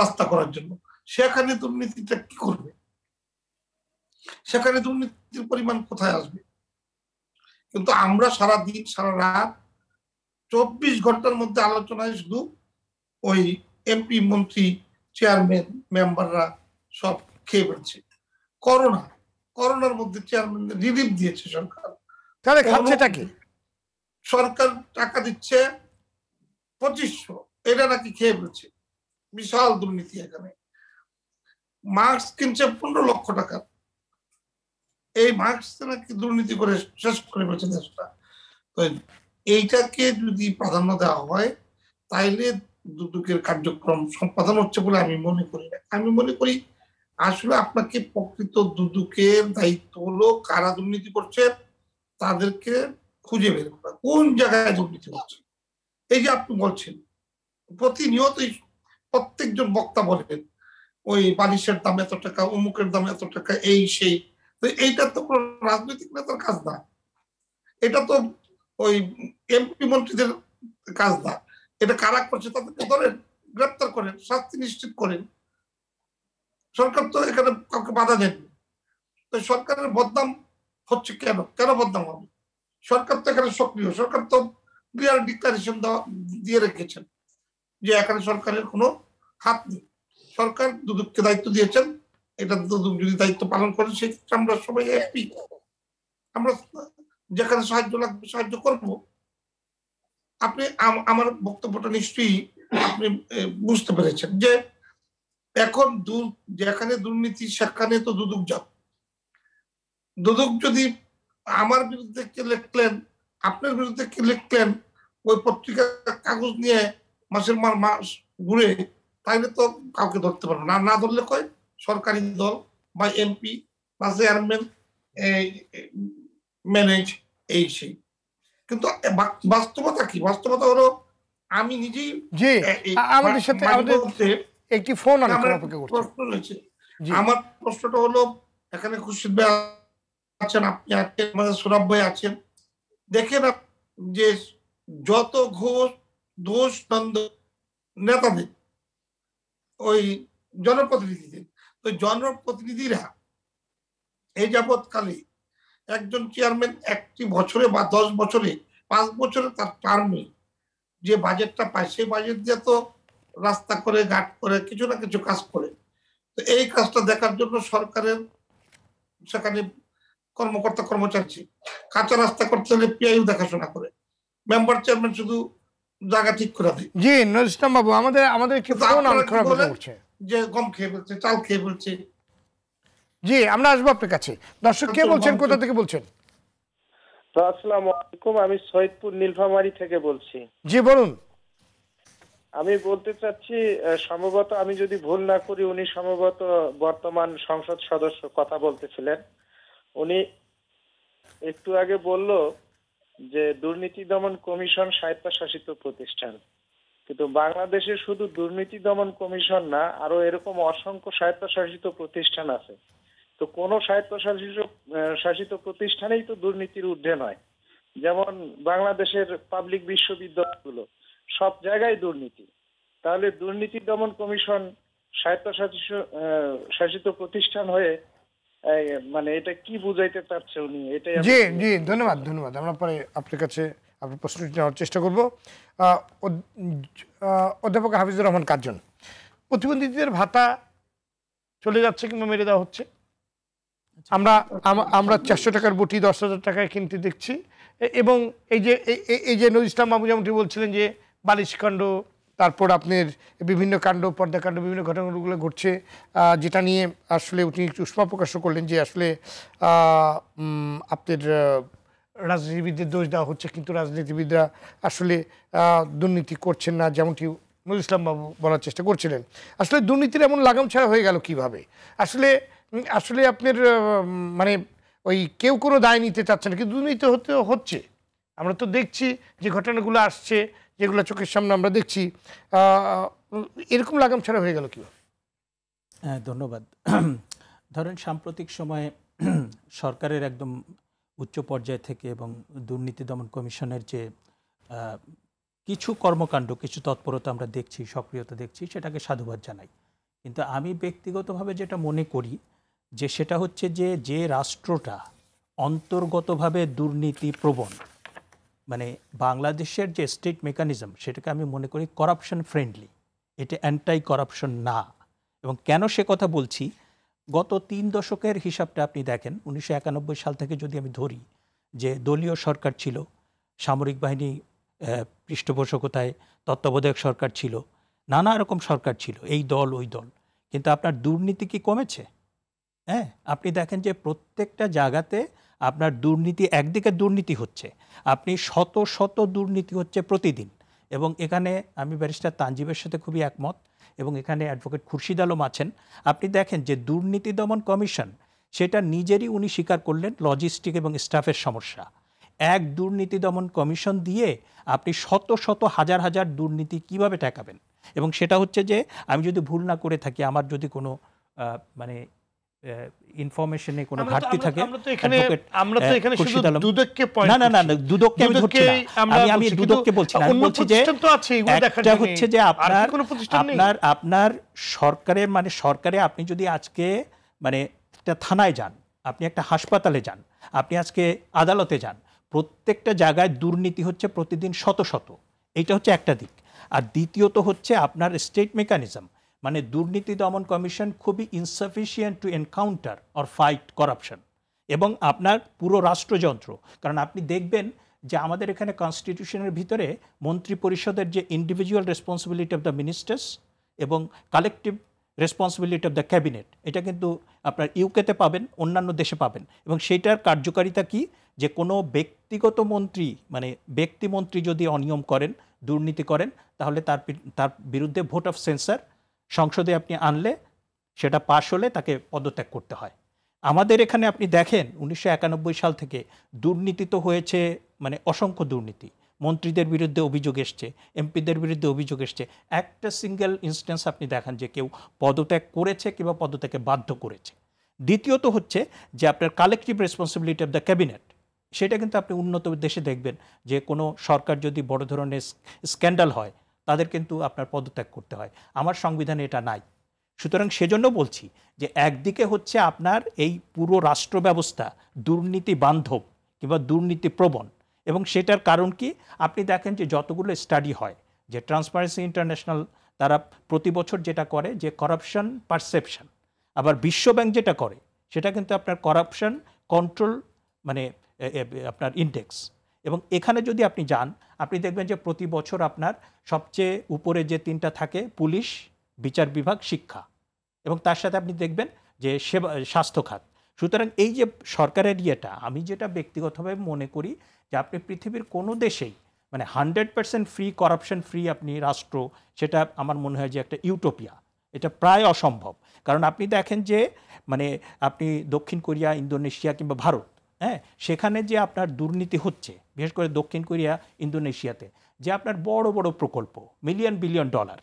রাস্তা করার জন্য সেখানে দুর্নীতিটা কি করবে সেখানে দুর্নীতির পরিমাণ কোথায় আসবে কিন্তু আমরা সারা দিন সারা রাত চব্বিশ ঘন্টার মধ্যে আলোচনায় শুধু ওই এমপি মন্ত্রী চেয়ারম্যান মেম্বাররা সব খেয়ে বেড়েছে করোনা করোনার মধ্যে চেয়ারম্যানদের রিলিফ দিয়েছে সরকার তাহলে খাচ্ছেটা কি সরকার টাকা দিচ্ছে পঁচিশশো এটা নাকি খেয়ে ফেলছে বিশাল দুর্নীতি এখানে মার্কস কিনছে পনেরো লক্ষ টাকা এই মার্কস নাকি দুর্নীতি করে শেষ করে ফেলছে দেশটা তো এইটাকে যদি প্রাধান্য দেওয়া হয় তাইলে দুদকের কার্যক্রম সম্পাদন হচ্ছে বলে আমি মনে করি না আমি মনে করি আসলে আপনাকে প্রকৃত দুদকের দায়িত্ব হলো কারা দুর্নীতি করছে তাদেরকে খুঁজে বের করা কোন জায়গায় দুর্নীতি হচ্ছে এই যে আপনি বলছেন প্রতিনিয়তই প্রত্যেকজন বক্তা বলেন ওই বালিশের দাম এত টাকা অমুকের দাম এত টাকা এই সেই তো এইটা তো কোনো রাজনৈতিক নেতার কাজ না এটা তো ওই এমপি মন্ত্রীদের কাজ না এটা কারা করছে তাদেরকে ধরেন গ্রেপ্তার করেন শাস্তি নিশ্চিত করেন সরকার তো এখানে কাউকে বাধা দেননি তো সরকারের বদনাম হচ্ছে কেন কেন বদনাম হবে সরকার তো এখানে সক্রিয় সরকার তো ক্লিয়ার ডিক্লারেশন দিয়ে রেখেছেন যে এখানে সরকারের কোনো হাত নেই সরকার দুদককে দায়িত্ব দিয়েছেন এটা দুদক যদি দায়িত্ব পালন করে সেক্ষেত্রে আমরা সবাই হ্যাপি আমরা যেখানে সাহায্য লাগবে সাহায্য করব আপনি আমার বক্তব্যটা নিশ্চয়ই আপনি বুঝতে পেরেছেন যে এখন যেখানে দুর্নীতি সেখানে তো দুদক যাবে দুদক যদি আমার বিরুদ্ধে কে লিখলেন আপনার বিরুদ্ধে কে লিখলেন ওই পত্রিকা কাগজ নিয়ে মাসের মার মাস ঘুরে তাইলে তো কাউকে ধরতে পারবো না না ধরলে কয় সরকারি দল বা এমপি বা চেয়ারম্যান ম্যানেজ এই সেই কিন্তু বাস্তবতা কি বাস্তবতা হলো আমি নিজেই জি আমাদের সাথে আমাদের একটি ফোন অপেক্ষা করছে আমার প্রশ্নটা হলো এখানে খুশি আছেন আপনি আছেন আমাদের সৌরভ ভাই আছেন দেখেন যে যত ঘোষ দোষ দ্বন্দ্ব নেতাদের ওই জনপ্রতিনিধিদের ওই জনপ্রতিনিধিরা এই যাবৎকালে একজন চেয়ারম্যান একটি বছরে বা দশ বছরে পাঁচ বছরে তার টার্মে যে বাজেটটা পায় সেই বাজেট দিয়ে তো রাস্তা করে ঘাট করে কিছু না কিছু কাজ করে তো এই কাজটা দেখার জন্য সরকারের সেখানে কর্মকর্তা কর্মচারী কাঁচা রাস্তা করতে হলে পিআইও দেখাশোনা করে মেম্বার চেয়ারম্যান শুধু জায়গা ঠিক করে দেয় জি নজরুল বাবু আমাদের আমাদের যে গম খেয়ে বলছে চাল খেয়ে বলছে জি আমরা আসবো আপনার কাছে দর্শক কে বলছেন কোথা থেকে বলছেন আসসালামু আলাইকুম আমি সৈয়দপুর নীলফামারি থেকে বলছি জি বলুন আমি বলতে চাচ্ছি সম্ভবত আমি যদি ভুল না করি উনি সম্ভবত বর্তমান সংসদ সদস্য কথা বলতেছিলেন উনি একটু আগে বলল যে দুর্নীতি দমন কমিশন স্বায়ত্তশাসিত প্রতিষ্ঠান কিন্তু বাংলাদেশে শুধু দুর্নীতি দমন কমিশন না আরো এরকম অসংখ্য স্বায়ত্তশাসিত প্রতিষ্ঠান আছে তো কোন স্বায়ত্তশাসিত শাসিত প্রতিষ্ঠানেই তো দুর্নীতির ঊর্ধ্বে নয় যেমন বাংলাদেশের পাবলিক বিশ্ববিদ্যালয়গুলো সব জায়গায় দুর্নীতি তাহলে দুর্নীতি দমন কমিশন স্বায়ত্তশাসিত শাসিত প্রতিষ্ঠান হয়ে মানে এটা কি বুঝাইতে চাচ্ছে উনি এটাই জি জি ধন্যবাদ ধন্যবাদ আমরা পরে আপনার কাছে আপনার প্রশ্নটি নেওয়ার চেষ্টা করব অধ্যাপক হাফিজুর রহমান কার্জন প্রতিবন্ধীদের ভাতা চলে যাচ্ছে কিংবা মেরে দেওয়া হচ্ছে আমরা আমরা চারশো টাকার বটি দশ হাজার টাকায় কিনতে দেখছি এবং এই যে এই যে নজিস্তাম বাবু যেমনটি বলছিলেন যে বালিশকাণ্ড তারপর আপনার বিভিন্ন কাণ্ড পর্দাকাণ্ড বিভিন্ন ঘটনাগুলো ঘটছে যেটা নিয়ে আসলে উনি একটু উষ্মা প্রকাশ করলেন যে আসলে আপনার রাজনীতিবিদদের দোষ দেওয়া হচ্ছে কিন্তু রাজনীতিবিদরা আসলে দুর্নীতি করছেন না যেমনটি নজর ইসলাম বাবু বলার চেষ্টা করছিলেন আসলে দুর্নীতির এমন লাগাম ছাড়া হয়ে গেল কিভাবে আসলে আসলে আপনার মানে ওই কেউ কোনো দায় নিতে চাচ্ছে না কিন্তু দুর্নীতি হতে হচ্ছে আমরা তো দেখছি যে ঘটনাগুলো আসছে যেগুলো চোখের সামনে আমরা দেখছি এরকম লাগাম ছাড়া হয়ে গেল কি হ্যাঁ ধন্যবাদ ধরেন সাম্প্রতিক সময়ে সরকারের একদম উচ্চ পর্যায় থেকে এবং দুর্নীতি দমন কমিশনের যে কিছু কর্মকাণ্ড কিছু তৎপরতা আমরা দেখছি সক্রিয়তা দেখছি সেটাকে সাধুবাদ জানাই কিন্তু আমি ব্যক্তিগতভাবে যেটা মনে করি যে সেটা হচ্ছে যে যে রাষ্ট্রটা অন্তর্গতভাবে দুর্নীতি প্রবণ মানে বাংলাদেশের যে স্টেট মেকানিজম সেটাকে আমি মনে করি করাপশন ফ্রেন্ডলি এটা অ্যান্টাই করাপশন না এবং কেন সে কথা বলছি গত তিন দশকের হিসাবটা আপনি দেখেন উনিশশো সাল থেকে যদি আমি ধরি যে দলীয় সরকার ছিল সামরিক বাহিনী পৃষ্ঠপোষকতায় তত্ত্বাবধায়ক সরকার ছিল নানা রকম সরকার ছিল এই দল ওই দল কিন্তু আপনার দুর্নীতি কি কমেছে হ্যাঁ আপনি দেখেন যে প্রত্যেকটা জায়গাতে আপনার দুর্নীতি একদিকে দুর্নীতি হচ্ছে আপনি শত শত দুর্নীতি হচ্ছে প্রতিদিন এবং এখানে আমি ব্যারিস্টার তানজিবের সাথে খুবই একমত এবং এখানে অ্যাডভোকেট খুরশিদ আলম আছেন আপনি দেখেন যে দুর্নীতি দমন কমিশন সেটা নিজেরই উনি স্বীকার করলেন লজিস্টিক এবং স্টাফের সমস্যা এক দুর্নীতি দমন কমিশন দিয়ে আপনি শত শত হাজার হাজার দুর্নীতি কিভাবে ঠেকাবেন এবং সেটা হচ্ছে যে আমি যদি ভুল না করে থাকি আমার যদি কোনো মানে ইনফরমেশনে কোনো ঘাটতি থাকে আমরা তো এখানে শুধু দুদককে না না না দুদককে আমি ধরছি না আমি আমি দুদককে বলছি না বলছি যে তো আছে একটা হচ্ছে যে আপনার আপনার আপনার সরকারের মানে সরকারে আপনি যদি আজকে মানে একটা থানায় যান আপনি একটা হাসপাতালে যান আপনি আজকে আদালতে যান প্রত্যেকটা জায়গায় দুর্নীতি হচ্ছে প্রতিদিন শত শত এইটা হচ্ছে একটা দিক আর দ্বিতীয়ত হচ্ছে আপনার স্টেট মেকানিজম মানে দুর্নীতি দমন কমিশন খুবই insufficient to encounter or fight corruption এবং আপনার পুরো রাষ্ট্রযন্ত্র কারণ আপনি দেখবেন যে আমাদের এখানে কনস্টিটিউশনের ভিতরে মন্ত্রী পরিষদের যে individual responsibility of the ministers এবং collective responsibility of the cabinet এটা কিন্তু আপনার ইউকেতে পাবেন অন্যান্য দেশে পাবেন এবং সেইটার কার্যকারিতা কি যে কোনো ব্যক্তিগত মন্ত্রী মানে ব্যক্তিমন্ত্রী যদি অনিয়ম করেন দুর্নীতি করেন তাহলে তার তার বিরুদ্ধে ভোট অফ সেন্সার সংসদে আপনি আনলে সেটা পাশ হলে তাকে পদত্যাগ করতে হয় আমাদের এখানে আপনি দেখেন উনিশশো সাল থেকে দুর্নীতি তো হয়েছে মানে অসংখ্য দুর্নীতি মন্ত্রীদের বিরুদ্ধে অভিযোগ এসছে এমপিদের বিরুদ্ধে অভিযোগ এসছে একটা সিঙ্গেল ইনস্ট্যান্স আপনি দেখেন যে কেউ পদত্যাগ করেছে কিংবা পদত্যাগে বাধ্য করেছে দ্বিতীয়ত হচ্ছে যে আপনার collective responsibility of the cabinet সেটা কিন্তু আপনি উন্নত দেশে দেখবেন যে কোনো সরকার যদি বড় ধরনের স্ক্যান্ডাল হয় তাদের কিন্তু আপনার পদত্যাগ করতে হয় আমার সংবিধানে এটা নাই সুতরাং সেজন্য বলছি যে একদিকে হচ্ছে আপনার এই পুরো রাষ্ট্র ব্যবস্থা দুর্নীতি বান্ধব কিংবা দুর্নীতি প্রবণ এবং সেটার কারণ কি আপনি দেখেন যে যতগুলো স্টাডি হয় যে ট্রান্সপারেন্সি ইন্টারন্যাশনাল তারা প্রতি বছর যেটা করে যে করাপশন পারসেপশন আবার বিশ্বব্যাংক যেটা করে সেটা কিন্তু আপনার করাপশন কন্ট্রোল মানে আপনার ইন্ডেক্স এবং এখানে যদি আপনি যান আপনি দেখবেন যে প্রতি বছর আপনার সবচেয়ে উপরে যে তিনটা থাকে পুলিশ বিচার বিভাগ শিক্ষা এবং তার সাথে আপনি দেখবেন যে সেবা স্বাস্থ্য খাত সুতরাং এই যে সরকারের ইয়েটা আমি যেটা ব্যক্তিগতভাবে মনে করি যে আপনি পৃথিবীর কোনো দেশেই মানে hundred percent free corruption free আপনি রাষ্ট্র সেটা আমার মনে হয় যে একটা ইউটোপিয়া এটা প্রায় অসম্ভব কারণ আপনি দেখেন যে মানে আপনি দক্ষিণ কোরিয়া ইন্দোনেশিয়া কিংবা ভারত হ্যাঁ সেখানে যে আপনার দুর্নীতি হচ্ছে বিশেষ করে দক্ষিণ কোরিয়া ইন্দোনেশিয়াতে যে আপনার বড় বড় প্রকল্প মিলিয়ন বিলিয়ন ডলার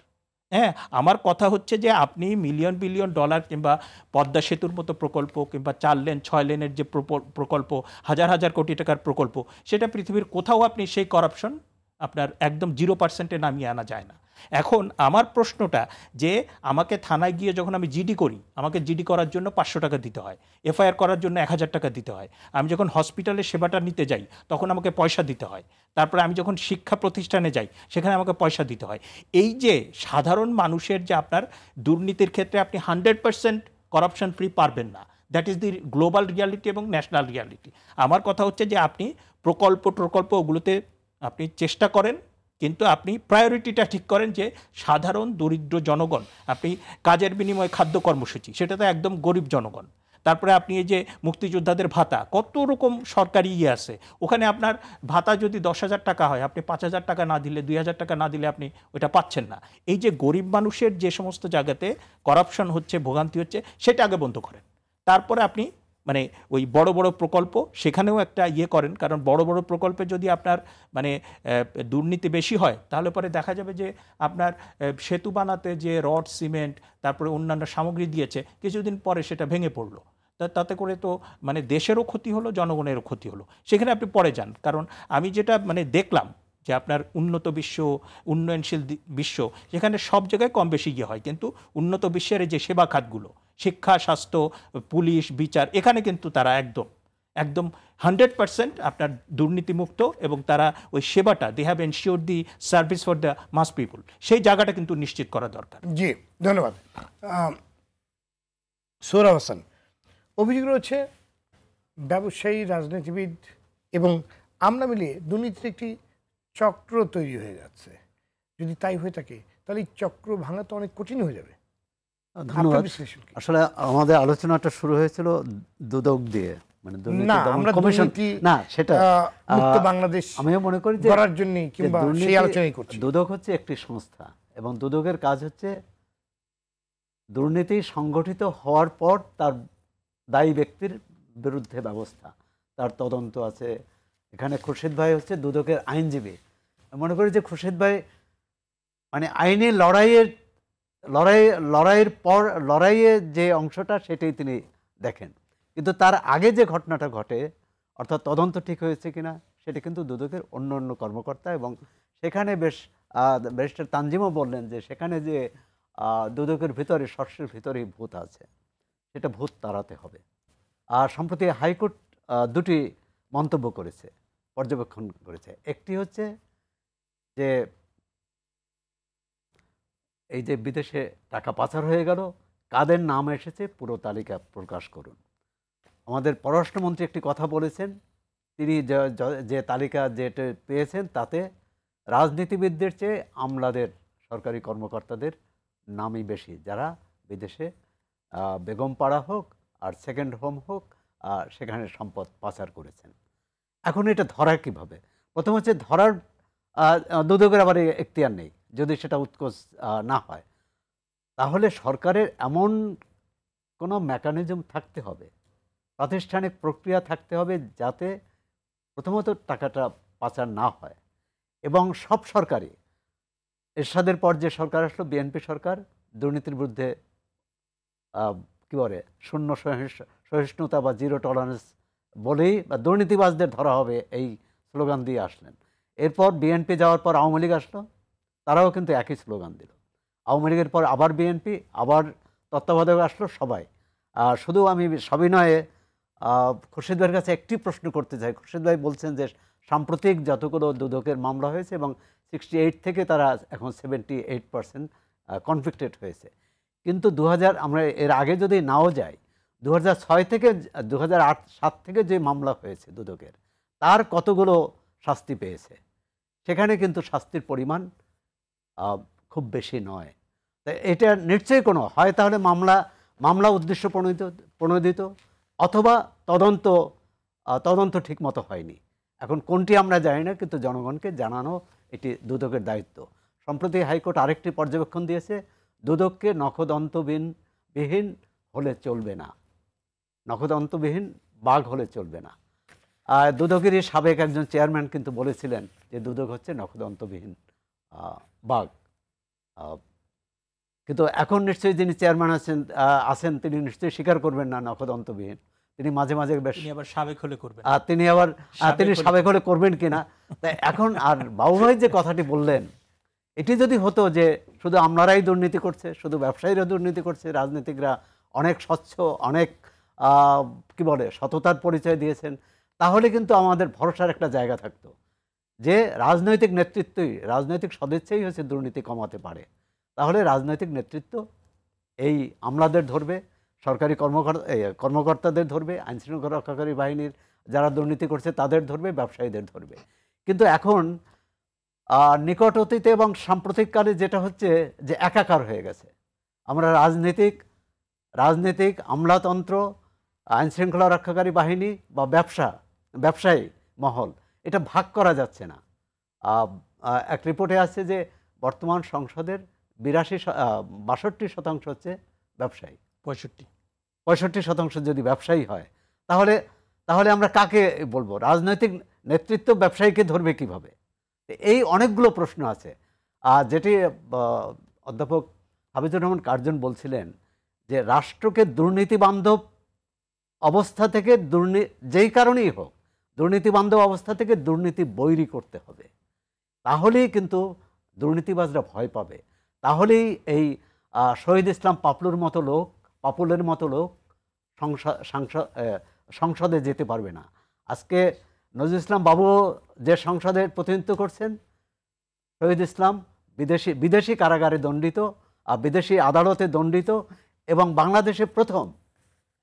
হ্যাঁ আমার কথা হচ্ছে যে আপনি মিলিয়ন বিলিয়ন ডলার কিংবা পদ্মা সেতুর মতো প্রকল্প কিংবা চার লেন ছয় লেনের যে প্রকল্প হাজার হাজার কোটি টাকার প্রকল্প সেটা পৃথিবীর কোথাও আপনি সেই করাপশন আপনার একদম জিরো পার্সেন্টে নামিয়ে আনা যায় না এখন আমার প্রশ্নটা যে আমাকে থানায় গিয়ে যখন আমি জিডি করি আমাকে জিডি করার জন্য পাঁচশো টাকা দিতে হয় এফআইআর করার জন্য এক হাজার টাকা দিতে হয় আমি যখন হসপিটালে সেবাটা নিতে যাই তখন আমাকে পয়সা দিতে হয় তারপরে আমি যখন শিক্ষা প্রতিষ্ঠানে যাই সেখানে আমাকে পয়সা দিতে হয় এই যে সাধারণ মানুষের যে আপনার দুর্নীতির ক্ষেত্রে আপনি হান্ড্রেড পার্সেন্ট করাপশন ফ্রি পারবেন না that is the global reality এবং ন্যাশনাল রিয়ালিটি আমার কথা হচ্ছে যে আপনি প্রকল্প প্রকল্প ওগুলোতে আপনি চেষ্টা করেন কিন্তু আপনি প্রায়োরিটিটা ঠিক করেন যে সাধারণ দরিদ্র জনগণ আপনি কাজের বিনিময়ে খাদ্য কর্মসূচি সেটা তো একদম গরিব জনগণ তারপরে আপনি এই যে মুক্তিযোদ্ধাদের ভাতা কত রকম সরকারি ইয়ে আছে ওখানে আপনার ভাতা যদি দশ হাজার টাকা হয় আপনি পাঁচ হাজার টাকা না দিলে দুই হাজার টাকা না দিলে আপনি ওইটা পাচ্ছেন না এই যে গরিব মানুষের যে সমস্ত জায়গাতে করাপশন হচ্ছে ভোগান্তি হচ্ছে সেটা আগে বন্ধ করেন তারপরে আপনি মানে ওই বড় বড় প্রকল্প সেখানেও একটা ইয়ে করেন কারণ বড় বড় প্রকল্পে যদি আপনার মানে দুর্নীতি বেশি হয় তাহলে পরে দেখা যাবে যে আপনার সেতু বানাতে যে রড সিমেন্ট তারপরে অন্যান্য সামগ্রী দিয়েছে কিছুদিন পরে সেটা ভেঙে পড়লো তাতে করে তো মানে দেশেরও ক্ষতি হলো জনগণেরও ক্ষতি হলো সেখানে আপনি পরে যান কারণ আমি যেটা মানে দেখলাম যে আপনার উন্নত বিশ্ব উন্নয়নশীল বিশ্ব সেখানে সব জায়গায় কম বেশি ইয়ে হয় কিন্তু উন্নত বিশ্বের যে সেবা খাতগুলো শিক্ষা স্বাস্থ্য পুলিশ বিচার এখানে কিন্তু তারা একদম একদম হান্ড্রেড পার্সেন্ট আপনার দুর্নীতিমুক্ত এবং তারা ওই সেবাটা they have ensure the service for the mass people সেই জায়গাটা কিন্তু নিশ্চিত করা দরকার জি ধন্যবাদ সৌরভ হাসান অভিযোগ রয়েছে ব্যবসায়ী রাজনীতিবিদ এবং আমরা মিলিয়ে দুর্নীতির একটি চক্র তৈরি হয়ে যাচ্ছে যদি তাই হয়ে থাকে তাহলে এই চক্র ভাঙা তো অনেক কঠিন হয়ে যাবে ধন্যবাদ আসলে আমাদের আলোচনাটা শুরু হয়েছিল দুদক দিয়ে মানে আমরা না সেটা মুক্ত বাংলাদেশ মনে করি যে করার জন্য কিংবা সেই আলোচনাই করছি দুদক হচ্ছে একটি সংস্থা এবং দুদকের কাজ হচ্ছে দুর্নীতি সংগঠিত হওয়ার পর তার দায়ী ব্যক্তির বিরুদ্ধে ব্যবস্থা তার তদন্ত আছে এখানে খুরশিদ ভাই হচ্ছে দুদকের আইনজীবী মনে করি যে খুরশিদ ভাই মানে আইনে লড়াইয়ের লড়াই লড়াইয়ের পর লড়াইয়ে যে অংশটা সেটাই তিনি দেখেন কিন্তু তার আগে যে ঘটনাটা ঘটে অর্থাৎ তদন্ত ঠিক হয়েছে কিনা সেটা কিন্তু দুদকের অন্য অন্য কর্মকর্তা এবং সেখানে বেশ ব্যারিস্টার তানজিমও বললেন যে সেখানে যে দুদকের ভিতরে শস্যের ভিতরেই ভূত আছে সেটা ভূত তাড়াতে হবে আর সম্প্রতি হাইকোর্ট দুটি মন্তব্য করেছে পর্যবেক্ষণ করেছে একটি হচ্ছে যে এই যে বিদেশে টাকা পাচার হয়ে গেল কাদের নাম এসেছে পুরো তালিকা প্রকাশ করুন আমাদের পররাষ্ট্রমন্ত্রী একটি কথা বলেছেন তিনি যে তালিকা যেটা পেয়েছেন তাতে রাজনীতিবিদদের চেয়ে আমলাদের সরকারি কর্মকর্তাদের নামই বেশি যারা বিদেশে বেগমপাড়া হোক আর সেকেন্ড হোম হোক আর সেখানে সম্পদ পাচার করেছেন এখন এটা ধরা কিভাবে প্রথম হচ্ছে ধরার দুদকের আবার এখতিয়ার নেই যদি সেটা উৎকোচ না হয় তাহলে সরকারের এমন কোনো মেকানিজম থাকতে হবে প্রাতিষ্ঠানিক প্রক্রিয়া থাকতে হবে যাতে প্রথমত টাকাটা পাচার না হয় এবং সব সরকারই এরশাদের পর যে সরকার আসলো বিএনপি সরকার দুর্নীতির বিরুদ্ধে কী বলে শূন্য সহিষ্ণুতা বা জিরো টলারেন্স বলেই বা দুর্নীতিবাজদের ধরা হবে এই স্লোগান দিয়ে আসলেন এরপর বিএনপি যাওয়ার পর আওয়ামী লীগ আসলো তারাও কিন্তু একই স্লোগান দিল আওয়ামী লীগের পর আবার বিএনপি আবার তত্ত্বাবধায়ক আসলো সবাই শুধু আমি সবিনয়ে খুরশিদ ভাইয়ের কাছে একটি প্রশ্ন করতে চাই খুরশিদ ভাই বলছেন যে সাম্প্রতিক যতগুলো দুদকের মামলা হয়েছে এবং সিক্সটি এইট থেকে তারা এখন সেভেন্টি এইট পার্সেন্ট কনভিক্টেড হয়েছে কিন্তু দু আমরা এর আগে যদি নাও যাই দু ছয় থেকে দু সাত থেকে যে মামলা হয়েছে দুদকের তার কতগুলো শাস্তি পেয়েছে সেখানে কিন্তু শাস্তির পরিমাণ খুব বেশি নয় তাই এটা নিশ্চয়ই কোনো হয় তাহলে মামলা মামলা উদ্দেশ্য প্রণোদিত প্রণোদিত অথবা তদন্ত তদন্ত ঠিকমতো হয়নি এখন কোনটি আমরা জানি না কিন্তু জনগণকে জানানো এটি দুদকের দায়িত্ব সম্প্রতি হাইকোর্ট আরেকটি পর্যবেক্ষণ দিয়েছে দুদককে নখদন্তবিহীন বিহীন হলে চলবে না নখদন্তবিহীন বাঘ হলে চলবে না দুদকেরই সাবেক একজন চেয়ারম্যান কিন্তু বলেছিলেন যে দুদক হচ্ছে নখদন্তবিহীন বাঘ কিন্তু এখন নিশ্চয়ই যিনি চেয়ারম্যান আছেন আছেন তিনি নিশ্চয়ই স্বীকার করবেন না নখদ অন্তবিহীন তিনি মাঝে মাঝে বেশ আবার সাবেক হলে করবেন তিনি আবার তিনি সাবেক হলে করবেন কিনা তাই এখন আর বাবু ভাই যে কথাটি বললেন এটি যদি হতো যে শুধু আমলারাই দুর্নীতি করছে শুধু ব্যবসায়ীরা দুর্নীতি করছে রাজনীতিকরা অনেক স্বচ্ছ অনেক কি বলে সততার পরিচয় দিয়েছেন তাহলে কিন্তু আমাদের ভরসার একটা জায়গা থাকতো যে রাজনৈতিক নেতৃত্বই রাজনৈতিক সদিচ্ছেই হচ্ছে দুর্নীতি কমাতে পারে তাহলে রাজনৈতিক নেতৃত্ব এই আমলাদের ধরবে সরকারি কর্মকর্তা কর্মকর্তাদের ধরবে আইনশৃঙ্খলা রক্ষাকারী বাহিনীর যারা দুর্নীতি করছে তাদের ধরবে ব্যবসায়ীদের ধরবে কিন্তু এখন নিকট অতীতে এবং সাম্প্রতিককালে যেটা হচ্ছে যে একাকার হয়ে গেছে আমরা রাজনৈতিক রাজনৈতিক আমলাতন্ত্র আইনশৃঙ্খলা রক্ষাকারী বাহিনী বা ব্যবসা ব্যবসায়ী মহল এটা ভাগ করা যাচ্ছে না এক রিপোর্টে আছে যে বর্তমান সংসদের বিরাশি বাষট্টি শতাংশ হচ্ছে ব্যবসায়ী পঁয়ষট্টি পঁয়ষট্টি শতাংশ যদি ব্যবসায়ী হয় তাহলে তাহলে আমরা কাকে বলবো রাজনৈতিক নেতৃত্ব ব্যবসায়ীকে ধরবে কিভাবে এই অনেকগুলো প্রশ্ন আছে আর যেটি অধ্যাপক হাবিজুর রহমান কার্জন বলছিলেন যে রাষ্ট্রকে দুর্নীতি বান্ধব অবস্থা থেকে দুর্নীতি যেই কারণেই হোক দুর্নীতি বান্ধব অবস্থা থেকে দুর্নীতি বৈরি করতে হবে তাহলেই কিন্তু দুর্নীতিবাজরা ভয় পাবে তাহলেই এই শহীদ ইসলাম পাপলুর মতো লোক পাপুলের মতো লোক সংসদ সংসদে যেতে পারবে না আজকে নজরুল ইসলাম বাবু যে সংসদে প্রতিনিধিত্ব করছেন শহীদ ইসলাম বিদেশি বিদেশি কারাগারে দণ্ডিত আর বিদেশি আদালতে দণ্ডিত এবং বাংলাদেশে প্রথম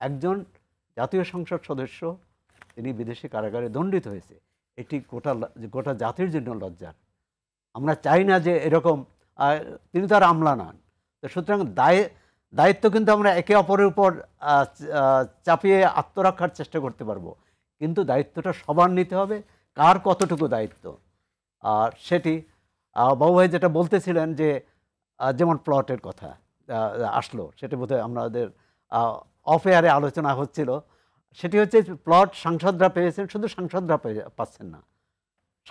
একজন জাতীয় সংসদ সদস্য তিনি বিদেশি কারাগারে দণ্ডিত হয়েছে এটি গোটা গোটা জাতির জন্য লজ্জার আমরা চাই না যে এরকম তিনি তার আমলা নন তো সুতরাং দায় দায়িত্ব কিন্তু আমরা একে অপরের উপর চাপিয়ে আত্মরক্ষার চেষ্টা করতে পারবো কিন্তু দায়িত্বটা সবার নিতে হবে কার কতটুকু দায়িত্ব আর সেটি বাবু ভাই যেটা বলতেছিলেন যে যেমন প্লটের কথা আসলো সেটা বোধহয় আমাদের অফেয়ারে আলোচনা হচ্ছিল সেটি হচ্ছে প্লট সাংসদরা পেয়েছেন শুধু সাংসদরা পাচ্ছেন না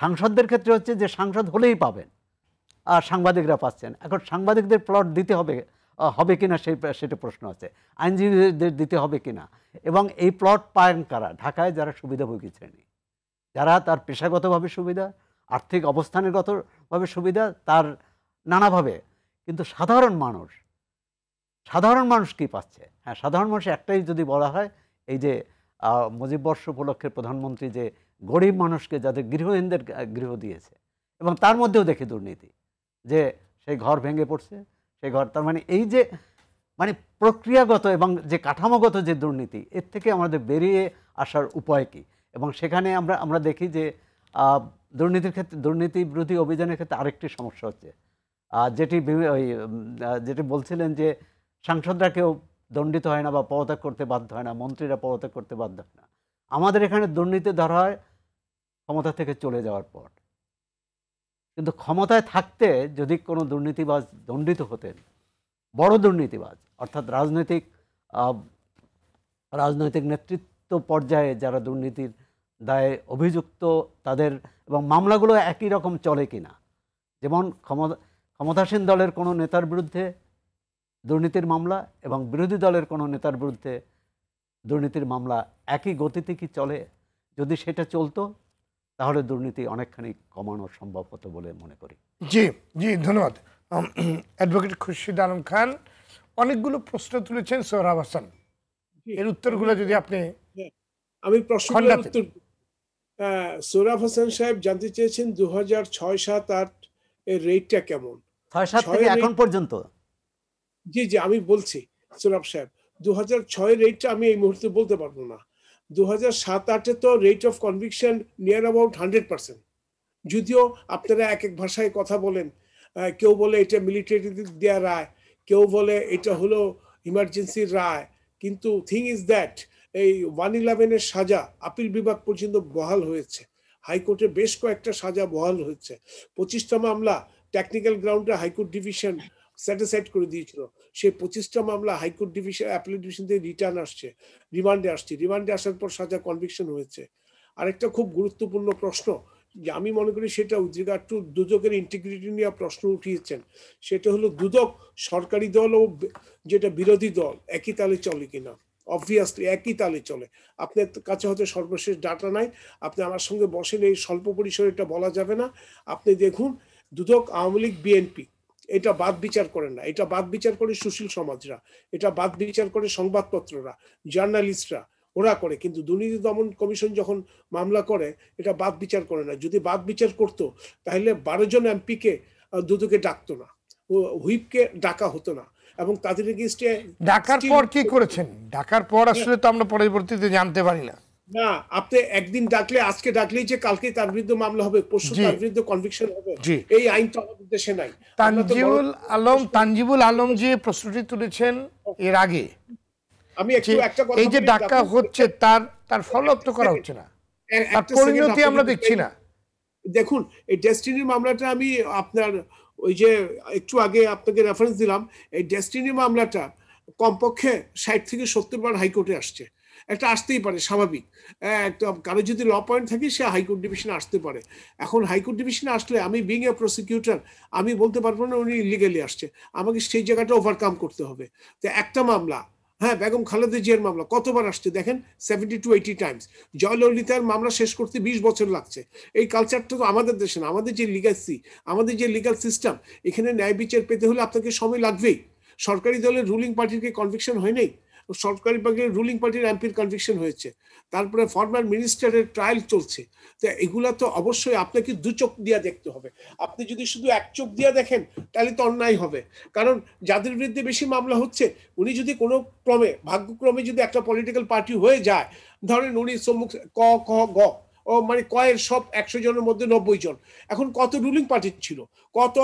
সাংসদদের ক্ষেত্রে হচ্ছে যে সাংসদ হলেই পাবেন আর সাংবাদিকরা পাচ্ছেন এখন সাংবাদিকদের প্লট দিতে হবে হবে কিনা সেই সেটা প্রশ্ন আছে আইনজীবীদের দিতে হবে কিনা এবং এই প্লট পায়ন কারা ঢাকায় যারা সুবিধাভোগী শ্রেণী যারা তার পেশাগতভাবে সুবিধা আর্থিক অবস্থানগতভাবে সুবিধা তার নানাভাবে কিন্তু সাধারণ মানুষ সাধারণ মানুষ কি পাচ্ছে হ্যাঁ সাধারণ মানুষ একটাই যদি বলা হয় এই যে মুজিববর্ষ উপলক্ষে প্রধানমন্ত্রী যে গরিব মানুষকে যাদের গৃহহীনদের গৃহ দিয়েছে এবং তার মধ্যেও দেখি দুর্নীতি যে সেই ঘর ভেঙে পড়ছে সেই ঘর তার মানে এই যে মানে প্রক্রিয়াগত এবং যে কাঠামোগত যে দুর্নীতি এর থেকে আমাদের বেরিয়ে আসার উপায় কী এবং সেখানে আমরা আমরা দেখি যে দুর্নীতির ক্ষেত্রে দুর্নীতি বিরোধী অভিযানের ক্ষেত্রে আরেকটি সমস্যা হচ্ছে যেটি ওই যেটি বলছিলেন যে সাংসদরা কেউ দণ্ডিত হয় না বা পদত্যাগ করতে বাধ্য হয় না মন্ত্রীরা পদত্যাগ করতে বাধ্য হয় না আমাদের এখানে দুর্নীতি ধরা হয় ক্ষমতা থেকে চলে যাওয়ার পর কিন্তু ক্ষমতায় থাকতে যদি কোনো দুর্নীতিবাজ দণ্ডিত হতেন বড় দুর্নীতিবাজ অর্থাৎ রাজনৈতিক রাজনৈতিক নেতৃত্ব পর্যায়ে যারা দুর্নীতির দায়ে অভিযুক্ত তাদের এবং মামলাগুলো একই রকম চলে কিনা যেমন ক্ষমতা ক্ষমতাসীন দলের কোনো নেতার বিরুদ্ধে দুর্নীতির মামলা এবং বিরোধী দলের কোনো নেতার বিরুদ্ধে দুর্নীতির মামলা একই গতিতে কি চলে যদি সেটা চলতো তাহলে দুর্নীতি অনেকখানি কমানো সম্ভব হতো বলে মনে করি জি জি ধন্যবাদ অ্যাডভোকেট খুরশিদ আলম খান অনেকগুলো প্রশ্ন তুলেছেন সোহরাব হাসান এর উত্তরগুলো যদি আপনি হ্যাঁ, আমি প্রশ্ন সোহরাব হাসান সাহেব জানতে চেয়েছেন দু হাজার ছয় সাত আট এর রেটটা কেমন ছয় সাত থেকে এখন পর্যন্ত জি জি আমি বলছি সুরাব সাহেব দু হাজার ছয়ের রেটটা আমি এই মুহূর্তে বলতে পারবো না দু হাজার সাত আটে তো rate of conviction near about hundred percent যদিও আপনারা এক এক ভাষায় কথা বলেন কেউ বলে এটা মিলিটারি দেওয়া রায় কেউ বলে এটা হলো ইমার্জেন্সির রায় কিন্তু থিং ইজ দ্যাট এই ওয়ান ইলেভেনের সাজা আপিল বিভাগ পর্যন্ত বহাল হয়েছে হাইকোর্টে বেশ কয়েকটা সাজা বহাল হয়েছে পঁচিশটা মামলা টেকনিক্যাল গ্রাউন্ডে হাইকোর্ট ডিভিশন স্যাটিসফাইড করে দিয়েছিল সেই পঁচিশটা মামলা হাইকোর্ট ডিভিশন অ্যাপিলেট ডিভিশন থেকে রিটার্ন আসছে রিমান্ডে আসছে রিমান্ডে আসার পর সাজা কনভিকশন হয়েছে আরেকটা খুব গুরুত্বপূর্ণ প্রশ্ন যে আমি মনে করি সেটা উদ্রিগার টু দুদকের ইন্টিগ্রিটি নিয়ে প্রশ্ন উঠিয়েছেন সেটা হলো দুদক সরকারি দল ও যেটা বিরোধী দল একই তালে চলে কিনা অবভিয়াসলি একই তালে চলে আপনার কাছে হয়তো সর্বশেষ ডাটা নাই আপনি আমার সঙ্গে বসেন এই স্বল্প পরিসরে এটা বলা যাবে না আপনি দেখুন দুদক আওয়ামী লীগ বিএনপি এটা বাদ বিচার করে না এটা বাদ বিচার করে সুশীল সমাজরা এটা বাদ বিচার করে সংবাদপত্ররা জার্নালিস্টরা ওরা করে কিন্তু দুর্নীতি দমন কমিশন যখন মামলা করে এটা বাদ বিচার করে না যদি বাদ বিচার করত তাহলে বারো জন এমপিকে দুদুকে ডাকতো না হুইপকে ডাকা হতো না এবং তাদের ডাকার পর কি করেছেন ডাকার পর আসলে তো আমরা পরবর্তীতে জানতে পারি না না আপনি একদিন ডাকলে আজকে ডাকলেই যে কালকে তার বিরুদ্ধে মামলা হবে পরশু তার বিরুদ্ধে কনভিকশন হবে এই আইন তো আমাদের দেশে নাই তানজিবুল আলম তানজিবুল আলম যে প্রশ্নটি তুলেছেন এর আগে আমি একটা কথা এই যে ডাকা হচ্ছে তার তার তো করা হচ্ছে না তার পরিণতি আমরা দেখছি না দেখুন এই ডেস্টিনির মামলাটা আমি আপনার ওই যে একটু আগে আপনাকে রেফারেন্স দিলাম এই ডেস্টিনি মামলাটা কমপক্ষে ষাট থেকে সত্তর বার হাইকোর্টে আসছে একটা আসতেই পারে স্বাভাবিক হ্যাঁ, কারো যদি ল পয়েন্ট থাকে সে হাইকোর্ট ডিভিশনে আসতে পারে এখন হাইকোর্ট ডিভিশনে আসলে আমি বিং এ প্রসিকিউটর আমি বলতে পারবো না উনি ইলিগালি আসছে আমাকে সেই জায়গাটা ওভারকাম করতে হবে তো একটা মামলা হ্যাঁ বেগম খালেদা জিয়ার মামলা কতবার আসছে দেখেন সেভেন্টি টু এইটি টাইমস জয়ললিতার মামলা শেষ করতে বিশ বছর লাগছে এই কালচারটা তো আমাদের দেশে না আমাদের যে লিগাসি আমাদের যে লিগাল সিস্টেম এখানে ন্যায় বিচার পেতে হলে আপনাকে সময় লাগবেই সরকারি দলের রুলিং পার্টির কি কনভিকশন হয় নাই সরকারি পার্টির রুলিং পার্টির এমপির কনভিকশন হয়েছে তারপরে ফর্মার মিনিস্টারের ট্রায়াল চলছে তো এগুলা তো অবশ্যই আপনাকে দু চোখ দিয়া দেখতে হবে আপনি যদি শুধু এক চোখ দিয়া দেখেন তাহলে তো অন্যায় হবে কারণ যাদের বিরুদ্ধে বেশি মামলা হচ্ছে উনি যদি কোনো ক্রমে ভাগ্যক্রমে যদি একটা পলিটিক্যাল পার্টি হয়ে যায় ধরেন উনি সম্মুখ ক খ গ ও মানে কয়ের সব একশো জনের মধ্যে নব্বই জন এখন কত রুলিং পার্টির ছিল কত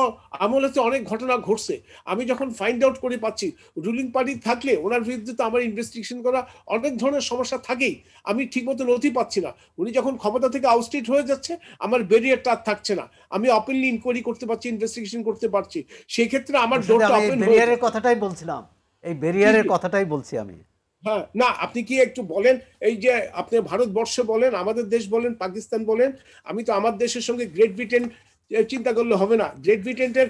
আমলেতে অনেক ঘটনা ঘটছে আমি যখন ফাইন্ড আউট করে পাচ্ছি রুলিং পার্টি থাকলে ওনার বিরুদ্ধে তো আমার ইনভেস্টিগেশন করা অনেক ধরনের সমস্যা থাকেই আমি ঠিক মতো নথি পাচ্ছি না উনি যখন ক্ষমতা থেকে আউটস্টেট হয়ে যাচ্ছে আমার ব্যারিয়ারটা আর থাকছে না আমি অপেনলি ইনকোয়ারি করতে পারছি ইনভেস্টিগেশন করতে পারছি সেই ক্ষেত্রে আমার ডোরটা অপেন হয়ে কথাটাই বলছিলাম এই ব্যারিয়ারের কথাটাই বলছি আমি হ্যাঁ না আপনি কি একটু বলেন এই যে আপনি ভারতবর্ষে বলেন আমাদের দেশ বলেন পাকিস্তান বলেন আমি তো আমার দেশের সঙ্গে গ্রেট ব্রিটেন চিন্তা করলে হবে না গ্রেট ব্রিটেনের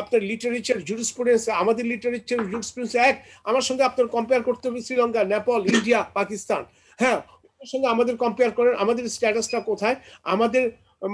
আপনার লিটারেচার জুরিসপ্রুডেন্স আমাদের লিটারেচার জুরিসপ্রুডেন্স এক আমার সঙ্গে আপনার কম্পেয়ার করতে হবে শ্রীলঙ্কা নেপাল ইন্ডিয়া পাকিস্তান হ্যাঁ সঙ্গে আমাদের কম্পেয়ার করেন আমাদের স্ট্যাটাসটা কোথায় আমাদের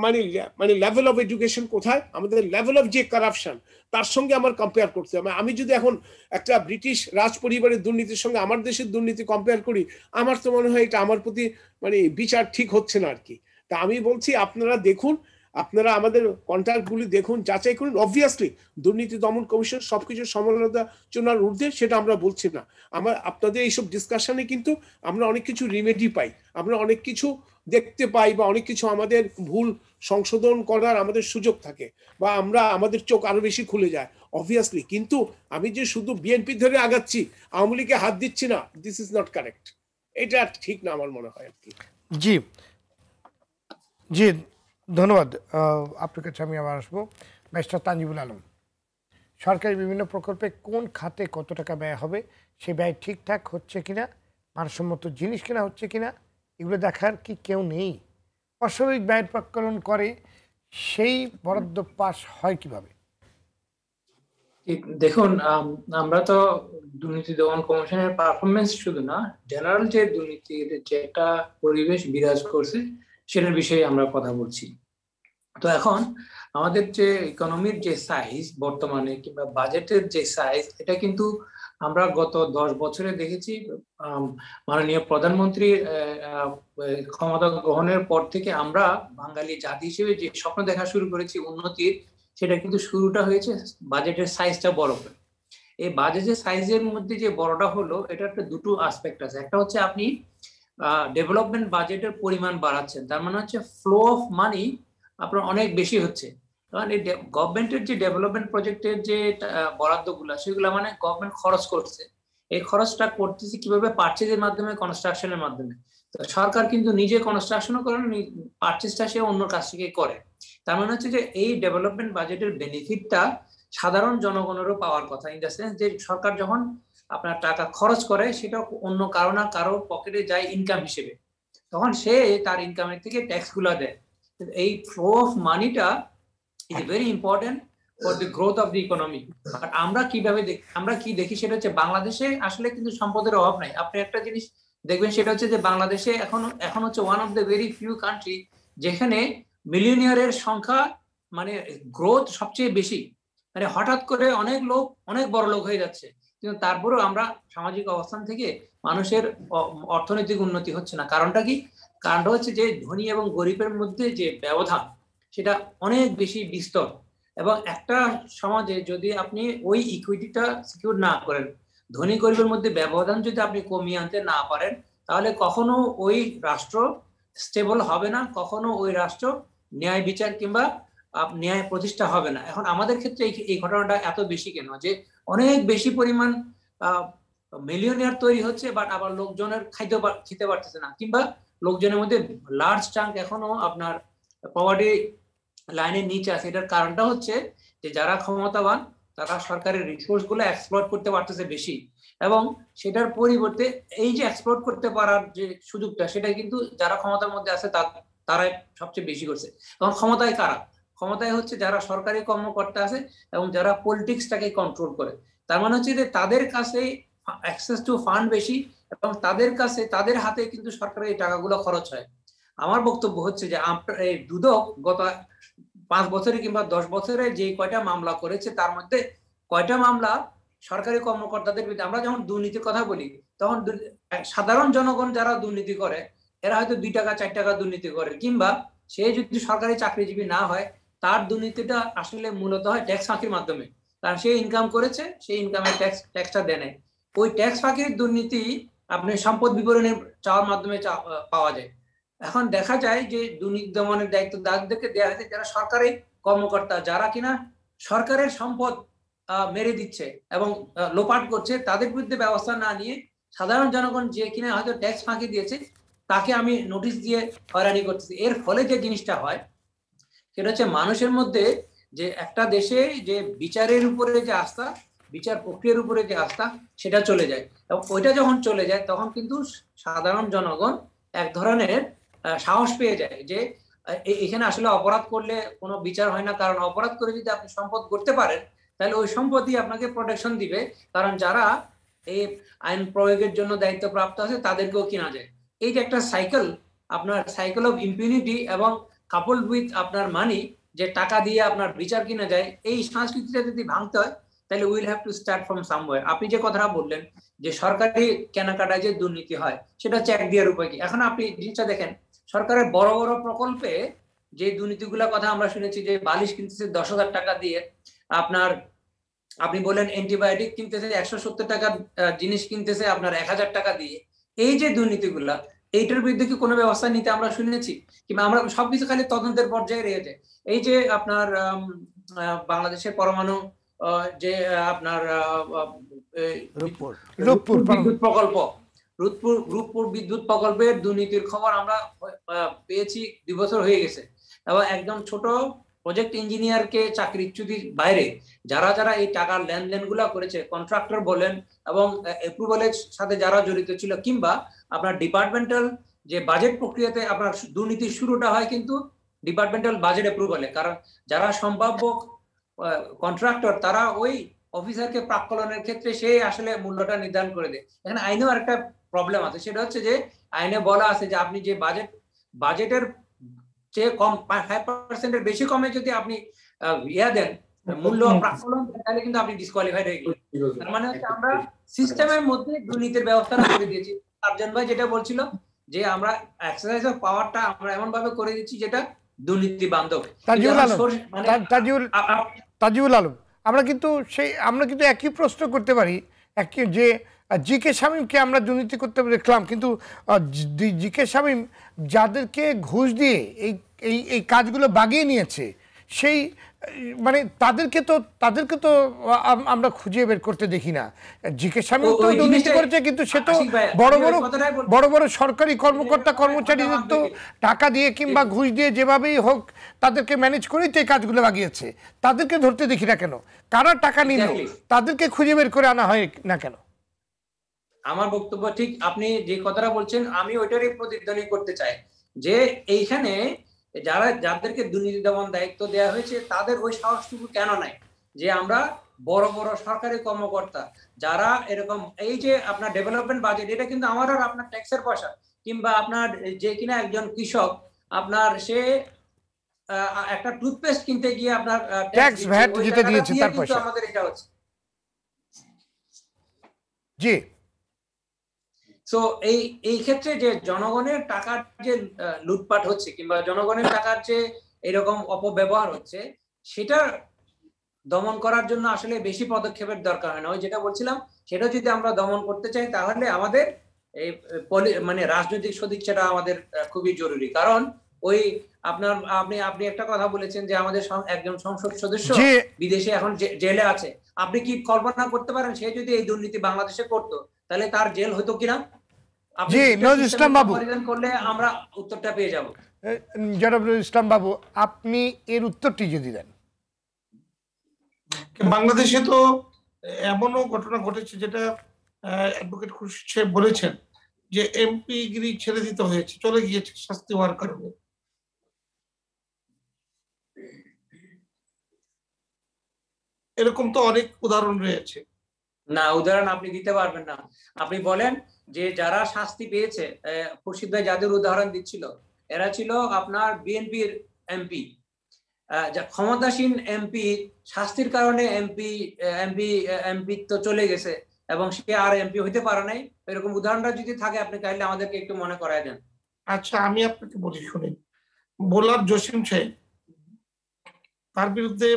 মানে মানে লেভেল অফ এডুকেশন কোথায় আমাদের লেভেল অফ যে কারাপশন তার সঙ্গে আমার কম্পেয়ার করতে হবে আমি যদি এখন একটা ব্রিটিশ রাজ পরিবারের দুর্নীতির সঙ্গে আমার দেশের দুর্নীতি কম্পেয়ার করি আমার তো মনে হয় এটা আমার প্রতি মানে বিচার ঠিক হচ্ছে না আর কি তা আমি বলছি আপনারা দেখুন আপনারা আমাদের কন্ট্রাক্টগুলি দেখুন যাচাই করুন অবভিয়াসলি দুর্নীতি দমন কমিশন সবকিছু সমালোচনার ঊর্ধ্বে সেটা আমরা বলছি না আমার আপনাদের এইসব ডিসকাশনে কিন্তু আমরা অনেক কিছু রিমেডি পাই আমরা অনেক কিছু দেখতে পাই বা অনেক কিছু আমাদের ভুল সংশোধন করার আমাদের সুযোগ থাকে বা আমরা আমাদের চোখ আরো বেশি খুলে যায় অবভিয়াসলি কিন্তু আমি যে শুধু বিএনপি ধরে আগাচ্ছি আওয়ামী লীগে হাত দিচ্ছি না দিস ইজ নট কারেক্ট এটা ঠিক না আমার মনে হয় আর কি জি জি ধন্যবাদ আপনার কাছে আমি আবার আসবো ব্যারিস্টার তানজিবুল আলম সরকারি বিভিন্ন প্রকল্পে কোন খাতে কত টাকা ব্যয় হবে সে ব্যয় ঠিকঠাক হচ্ছে কিনা মানসম্মত জিনিস কেনা হচ্ছে কিনা এগুলো দেখার কি কেউ নেই অস্বাভাবিক ব্যয় প্রকরণ করে সেই বরাদ্দ পাস হয় কিভাবে দেখুন আমরা তো দুর্নীতি দমন কমিশনের পারফরমেন্স শুধু না জেনারেল যে দুর্নীতির যে একটা পরিবেশ বিরাজ করছে সেটার বিষয়ে আমরা কথা বলছি তো এখন আমাদের যে ইকোনমির যে সাইজ বর্তমানে কিংবা বাজেটের যে সাইজ এটা কিন্তু আমরা গত দশ বছরে দেখেছি মাননীয় প্রধানমন্ত্রী ক্ষমতা গ্রহণের পর থেকে আমরা বাঙালি জাতি হিসেবে যে স্বপ্ন দেখা শুরু করেছি উন্নতির সেটা কিন্তু শুরুটা হয়েছে বাজেটের সাইজটা বড় করে এই বাজেটের সাইজের মধ্যে যে বড়টা হলো এটা একটা দুটো আসপেক্ট আছে একটা হচ্ছে আপনি ডেভেলপমেন্ট বাজেটের পরিমাণ বাড়াচ্ছেন তার মানে হচ্ছে ফ্লো অফ মানি আপনার অনেক বেশি হচ্ছে কারণ এই গভর্নমেন্টের যে ডেভেলপমেন্ট প্রজেক্টের যে বরাদ্দগুলো সেগুলো মানে গভর্নমেন্ট খরচ করছে এই খরচটা করতেছে কিভাবে পার্চেজের মাধ্যমে কনস্ট্রাকশনের মাধ্যমে তো সরকার কিন্তু নিজে কনস্ট্রাকশনও করে পার্চেজটা সে অন্য কাছ থেকে করে তার মানে হচ্ছে যে এই ডেভেলপমেন্ট বাজেটের বেনিফিটটা সাধারণ জনগণেরও পাওয়ার কথা ইন দ্য সেন্স যে সরকার যখন আপনার টাকা খরচ করে সেটা অন্য কারো না কারো পকেটে যায় ইনকাম হিসেবে তখন সে তার ইনকামের থেকে গুলা দেয় এই ফ্লো অফ মানিটা is very important for the growth of the economy আর আমরা কিভাবে আমরা কি দেখি সেটা হচ্ছে বাংলাদেশে আসলে কিন্তু সম্পদের অভাব নাই আপনি একটা জিনিস দেখবেন সেটা হচ্ছে যে বাংলাদেশে এখন এখন হচ্ছে one of the very few country যেখানে মিলিয়নিয়ারের সংখ্যা মানে গ্রোথ সবচেয়ে বেশি মানে হঠাৎ করে অনেক লোক অনেক বড় লোক হয়ে যাচ্ছে কিন্তু তারপরেও আমরা সামাজিক অবস্থান থেকে মানুষের অর্থনৈতিক উন্নতি হচ্ছে না কারণটা কি কারণটা হচ্ছে যে ধনী এবং গরিবের মধ্যে যে ব্যবধান সেটা অনেক বেশি বিস্তর এবং একটা সমাজে যদি আপনি ওই ইকুইটিটা সিকিউর না করেন ধনী গরিবের মধ্যে ব্যবধান যদি আপনি কমিয়ে আনতে না পারেন তাহলে কখনো ওই রাষ্ট্র স্টেবল হবে না কখনো ওই রাষ্ট্র ন্যায় বিচার কিংবা ন্যায় প্রতিষ্ঠা হবে না এখন আমাদের ক্ষেত্রে এই ঘটনাটা এত বেশি কেন যে অনেক বেশি পরিমাণ মিলিয়নিয়ার তৈরি হচ্ছে বাট আবার লোকজনের খাইতে খেতে পারতেছে না কিংবা লোকজনের মধ্যে লার্জ চাঙ্ক এখনো আপনার পাওয়ার্টি লাইনের নিচে আছে এটার কারণটা হচ্ছে যে যারা ক্ষমতাবান তারা সরকারের রিসোর্স গুলো এক্সপ্লোর করতে পারতেছে বেশি এবং সেটার পরিবর্তে এই যে এক্সপ্লোর করতে পারার যে সুযোগটা সেটা কিন্তু যারা ক্ষমতার মধ্যে আছে তারাই সবচেয়ে বেশি করছে এবং ক্ষমতায় কারা ক্ষমতায় হচ্ছে যারা সরকারি কর্মকর্তা আছে এবং যারা পলিটিক্সটাকে কন্ট্রোল করে তার মানে হচ্ছে যে তাদের কাছে অ্যাক্সেস টু ফান্ড বেশি এবং তাদের কাছে তাদের হাতে কিন্তু সরকারের এই টাকাগুলো খরচ হয় আমার বক্তব্য হচ্ছে যে দুদক গত পাঁচ বছরে কিংবা দশ বছরে যে কয়টা মামলা করেছে তার মধ্যে কয়টা মামলা সরকারি কর্মকর্তাদের বিরুদ্ধে আমরা যখন দুর্নীতির কথা বলি তখন সাধারণ জনগণ যারা দুর্নীতি করে এরা হয়তো দুই টাকা চার টাকা দুর্নীতি করে কিংবা সে যদি সরকারি চাকরিজীবী না হয় তার দুর্নীতিটা আসলে মূলত হয় ট্যাক্স ফাঁকির মাধ্যমে কারণ সে ইনকাম করেছে সেই ইনকামের ট্যাক্স ট্যাক্সটা দেয় ওই ট্যাক্স ফাঁকির দুর্নীতি আপনি সম্পদ বিবরণের চাওয়ার মাধ্যমে পাওয়া যায় এখন দেখা যায় যে দুর্নীতি দমনের দায়িত্ব দাগদেরকে দেওয়া হয়েছে যারা সরকারি কর্মকর্তা যারা কিনা সরকারের সম্পদ মেরে দিচ্ছে এবং লোপাট করছে তাদের বিরুদ্ধে ব্যবস্থা না নিয়ে সাধারণ জনগণ যে কিনা হয়তো ট্যাক্স ফাঁকি দিয়েছে তাকে আমি নোটিশ দিয়ে হয়রানি করতেছি এর ফলে যে জিনিসটা হয় সেটা হচ্ছে মানুষের মধ্যে যে একটা দেশে যে বিচারের উপরে যে আস্থা বিচার প্রক্রিয়ার উপরে যে আস্থা সেটা চলে যায় এবং ওইটা যখন চলে যায় তখন কিন্তু সাধারণ জনগণ এক ধরনের সাহস পেয়ে যায় যে এখানে আসলে অপরাধ করলে কোনো বিচার হয় না কারণ অপরাধ করে যদি আপনি সম্পদ করতে পারেন তাহলে ওই সম্পদই আপনাকে প্রোটেকশন দিবে কারণ যারা এই আইন প্রয়োগের জন্য দায়িত্ব প্রাপ্ত আছে তাদেরকেও কিনা যায় এই যে একটা সাইকেল আপনার সাইকেল অফ ইম্পিউনিটি এবং কাপল উইথ আপনার মানি যে টাকা দিয়ে আপনার বিচার কিনা যায় এই সংস্কৃতিটা যদি ভাঙতে হয় তাহলে will have to start from someway আপনি যে কথাটা বললেন যে সরকারি কেনাকাটায় যে দুর্নীতি হয় সেটা চেক দেওয়ার উপায় কি এখন আপনি জিনিসটা দেখেন সরকারের বড় বড় প্রকল্পে যে দুর্নীতিগুলোর কথা আমরা শুনেছি যে বালিশ কিনতেছে দশ হাজার টাকা দিয়ে আপনার আপনি বললেন অ্যান্টিবায়োটিক কিনতেছে একশো সত্তর টাকা জিনিস কিনতেছে আপনার এক হাজার টাকা দিয়ে এই যে দুর্নীতিগুলা এইটার বিরুদ্ধে কি কোনো ব্যবস্থা নিতে আমরা শুনেছি কিংবা আমরা সবকিছু খালি তদন্তের পর্যায়ে রয়েছে এই যে আপনার বাংলাদেশের পরমাণু যে আপনার বিদ্যুৎ প্রকল্প রূপপুর রূপপুর বিদ্যুৎ প্রকল্পের দুর্নীতির খবর আমরা পেয়েছি দুই বছর হয়ে গেছে এবং একদম ছোট প্রজেক্ট ইঞ্জিনিয়ারকে চাকরিচ্যুতির বাইরে যারা যারা এই টাকার লেনদেন গুলা করেছে কন্ট্রাক্টর বলেন এবং অ্যাপ্রুভালের সাথে যারা জড়িত ছিল কিংবা আপনার ডিপার্টমেন্টাল যে বাজেট প্রক্রিয়াতে আপনার দুর্নীতির শুরুটা হয় কিন্তু ডিপার্টমেন্টাল বাজেট অ্যাপ্রুভালে কারণ যারা সম্ভাব্য কন্ট্রাক্টর তারা ওই অফিসারকে প্রাক্কলনের ক্ষেত্রে সেই আসলে মূল্যটা নির্ধারণ করে দেয় এখানে আইনেও একটা প্রবলেম আছে সেটা হচ্ছে যে আইনে বলা আছে যে আপনি যে বাজেট বাজেটের চেয়ে কম ফাইভ পার্সেন্টের বেশি কমে যদি আপনি ইয়া দেন মূল্য প্রাকলন তাহলে কিন্তু আপনি ডিসকোয়ালিফাইড হয়ে গেলেন তার মানে হচ্ছে আমরা সিস্টেমের মধ্যে দুর্নীতির ব্যবস্থা করে দিয়েছি সার্জন ভাই যেটা বলছিল যে আমরা এক্সারসাইজ অফ পাওয়ারটা আমরা এমন ভাবে করে দিচ্ছি যেটা দুর্নীতি বান্ধব মানে তাজিউল আলম আমরা কিন্তু সেই আমরা কিন্তু একই প্রশ্ন করতে পারি যে জি কে শামীমকে আমরা দুর্নীতি করতে দেখলাম কিন্তু জি কে শামীম যাদেরকে ঘুষ দিয়ে এই এই কাজগুলো বাগিয়ে নিয়েছে সেই মানে তাদেরকে তো তাদেরকে তো আমরা খুঁজে বের করতে দেখি না জি স্বামী তো দুর্নীতি করেছে কিন্তু সে তো বড় বড় বড় বড় সরকারি কর্মকর্তা কর্মচারীদের তো টাকা দিয়ে কিংবা ঘুষ দিয়ে যেভাবেই হোক তাদেরকে ম্যানেজ করেই তো এই কাজগুলো লাগিয়েছে তাদেরকে ধরতে দেখি না কেন কারা টাকা নিল তাদেরকে খুঁজে বের করে আনা হয় না কেন আমার বক্তব্য ঠিক আপনি যে কথাটা বলছেন আমি ওইটারই প্রতিধ্বনি করতে চাই যে এইখানে যারা যাদেরকে দুর্নীতি দমন দায়িত্ব দেওয়া হয়েছে তাদের ওই সাহসটুকু কেন নাই যে আমরা বড় বড় সরকারি কর্মকর্তা যারা এরকম এই যে আপনার ডেভেলপমেন্ট বাজেট এটা কিন্তু আমার আর আপনার ট্যাক্সের পয়সা কিংবা আপনার যে কিনা একজন কৃষক আপনার সে একটা টুথপেস্ট কিনতে গিয়ে আপনার ট্যাক্স ভ্যাট দিতে দিয়েছে তার পয়সা আমাদের এটা হচ্ছে জি সো এই এই ক্ষেত্রে যে জনগণের টাকার যে লুটপাট হচ্ছে কিংবা জনগণের টাকার যে এরকম অপব্যবহার হচ্ছে সেটা দমন করার জন্য আসলে বেশি পদক্ষেপের দরকার হয় না ওই যেটা বলছিলাম সেটা যদি আমরা দমন করতে চাই তাহলে আমাদের এই মানে রাজনৈতিক সদিচ্ছাটা আমাদের খুবই জরুরি কারণ ওই আপনার আপনি আপনি একটা কথা বলেছেন যে আমাদের একজন সংসদ সদস্য বিদেশে এখন জেলে আছে আপনি কি কল্পনা করতে পারেন সে যদি এই দুর্নীতি বাংলাদেশে করতো তাহলে তার জেল হইতো কিনা জি নজরুল ইসলাম বাবু করলে আমরা উত্তরটা পেয়ে যাব জনাবুল ইসলাম বাবু আপনি এর উত্তরটি যদি দেন বাংলাদেশে তো এমনও ঘটনা ঘটেছে যেটা অ্যাডভোকেট খুশি বলেছেন যে এমপি গিরি ছেড়ে দিতে হয়েছে চলে গিয়েছে শাস্তি হওয়ার কারণে এরকম তো অনেক উদাহরণ রয়েছে না উদাহরণ আপনি দিতে পারবেন না আপনি বলেন যে যারা শাস্তি পেয়েছে খুরশিদ ভাই যাদের উদাহরণ দিচ্ছিল এরা ছিল আপনার বিএনপির এমপি ক্ষমতাসীন এমপি শাস্তির কারণে এমপি এমপি এমপি তো চলে গেছে এবং সে আর এমপি হইতে পারে নাই এরকম উদাহরণটা যদি থাকে আপনি চাইলে আমাদেরকে একটু মনে করাই দেন আচ্ছা আমি আপনাকে বলি শুনি বোলার জসিম সাহেব তার বিরুদ্ধে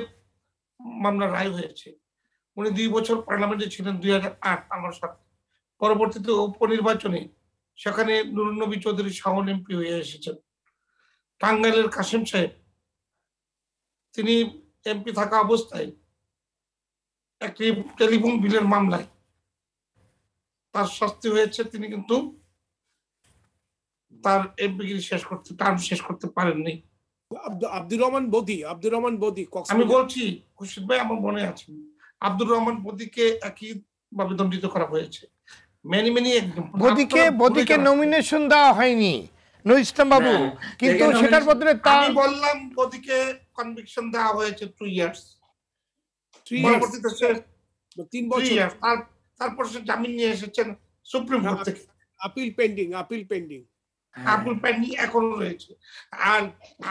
মামলা রায় হয়েছে উনি দুই বছর পার্লামেন্টে ছিলেন দুই আমার সাথে পরবর্তীতে উপনির্বাচনে সেখানে নুরুন্নবী চৌধুরী শাওন এমপি হয়ে এসেছেন টাঙ্গাইলের কাসেম সাহেব তিনি এমপি থাকা অবস্থায় একটি টেলিফোন বিলের মামলায় তার শাস্তি হয়েছে তিনি কিন্তু তার এমপিগিরি শেষ করতে টার্ম শেষ করতে পারেননি আব্দুর রহমান বদি আব্দুর রহমান বদি আমি বলছি খুশিদ ভাই আমার মনে আছে আব্দুর রহমান বদিকে একই ভাবে দণ্ডিত করা হয়েছে মেনি মেনি বদিকে বদিকে নমিনেশন দেওয়া হয়নি নূর ইসলাম বাবু হ্যাঁ, কিন্তু সেটার বদলে আমি বললাম বদিকে কনভিকশন দেওয়া হয়েছে টু ইয়ার্স পরবর্তীতে বছর তারপর সে জামিন নিয়ে এসেছেন সুপ্রিম কোর্ট থেকে appeal pending appeal pending appeal pending এখনো রয়েছে আর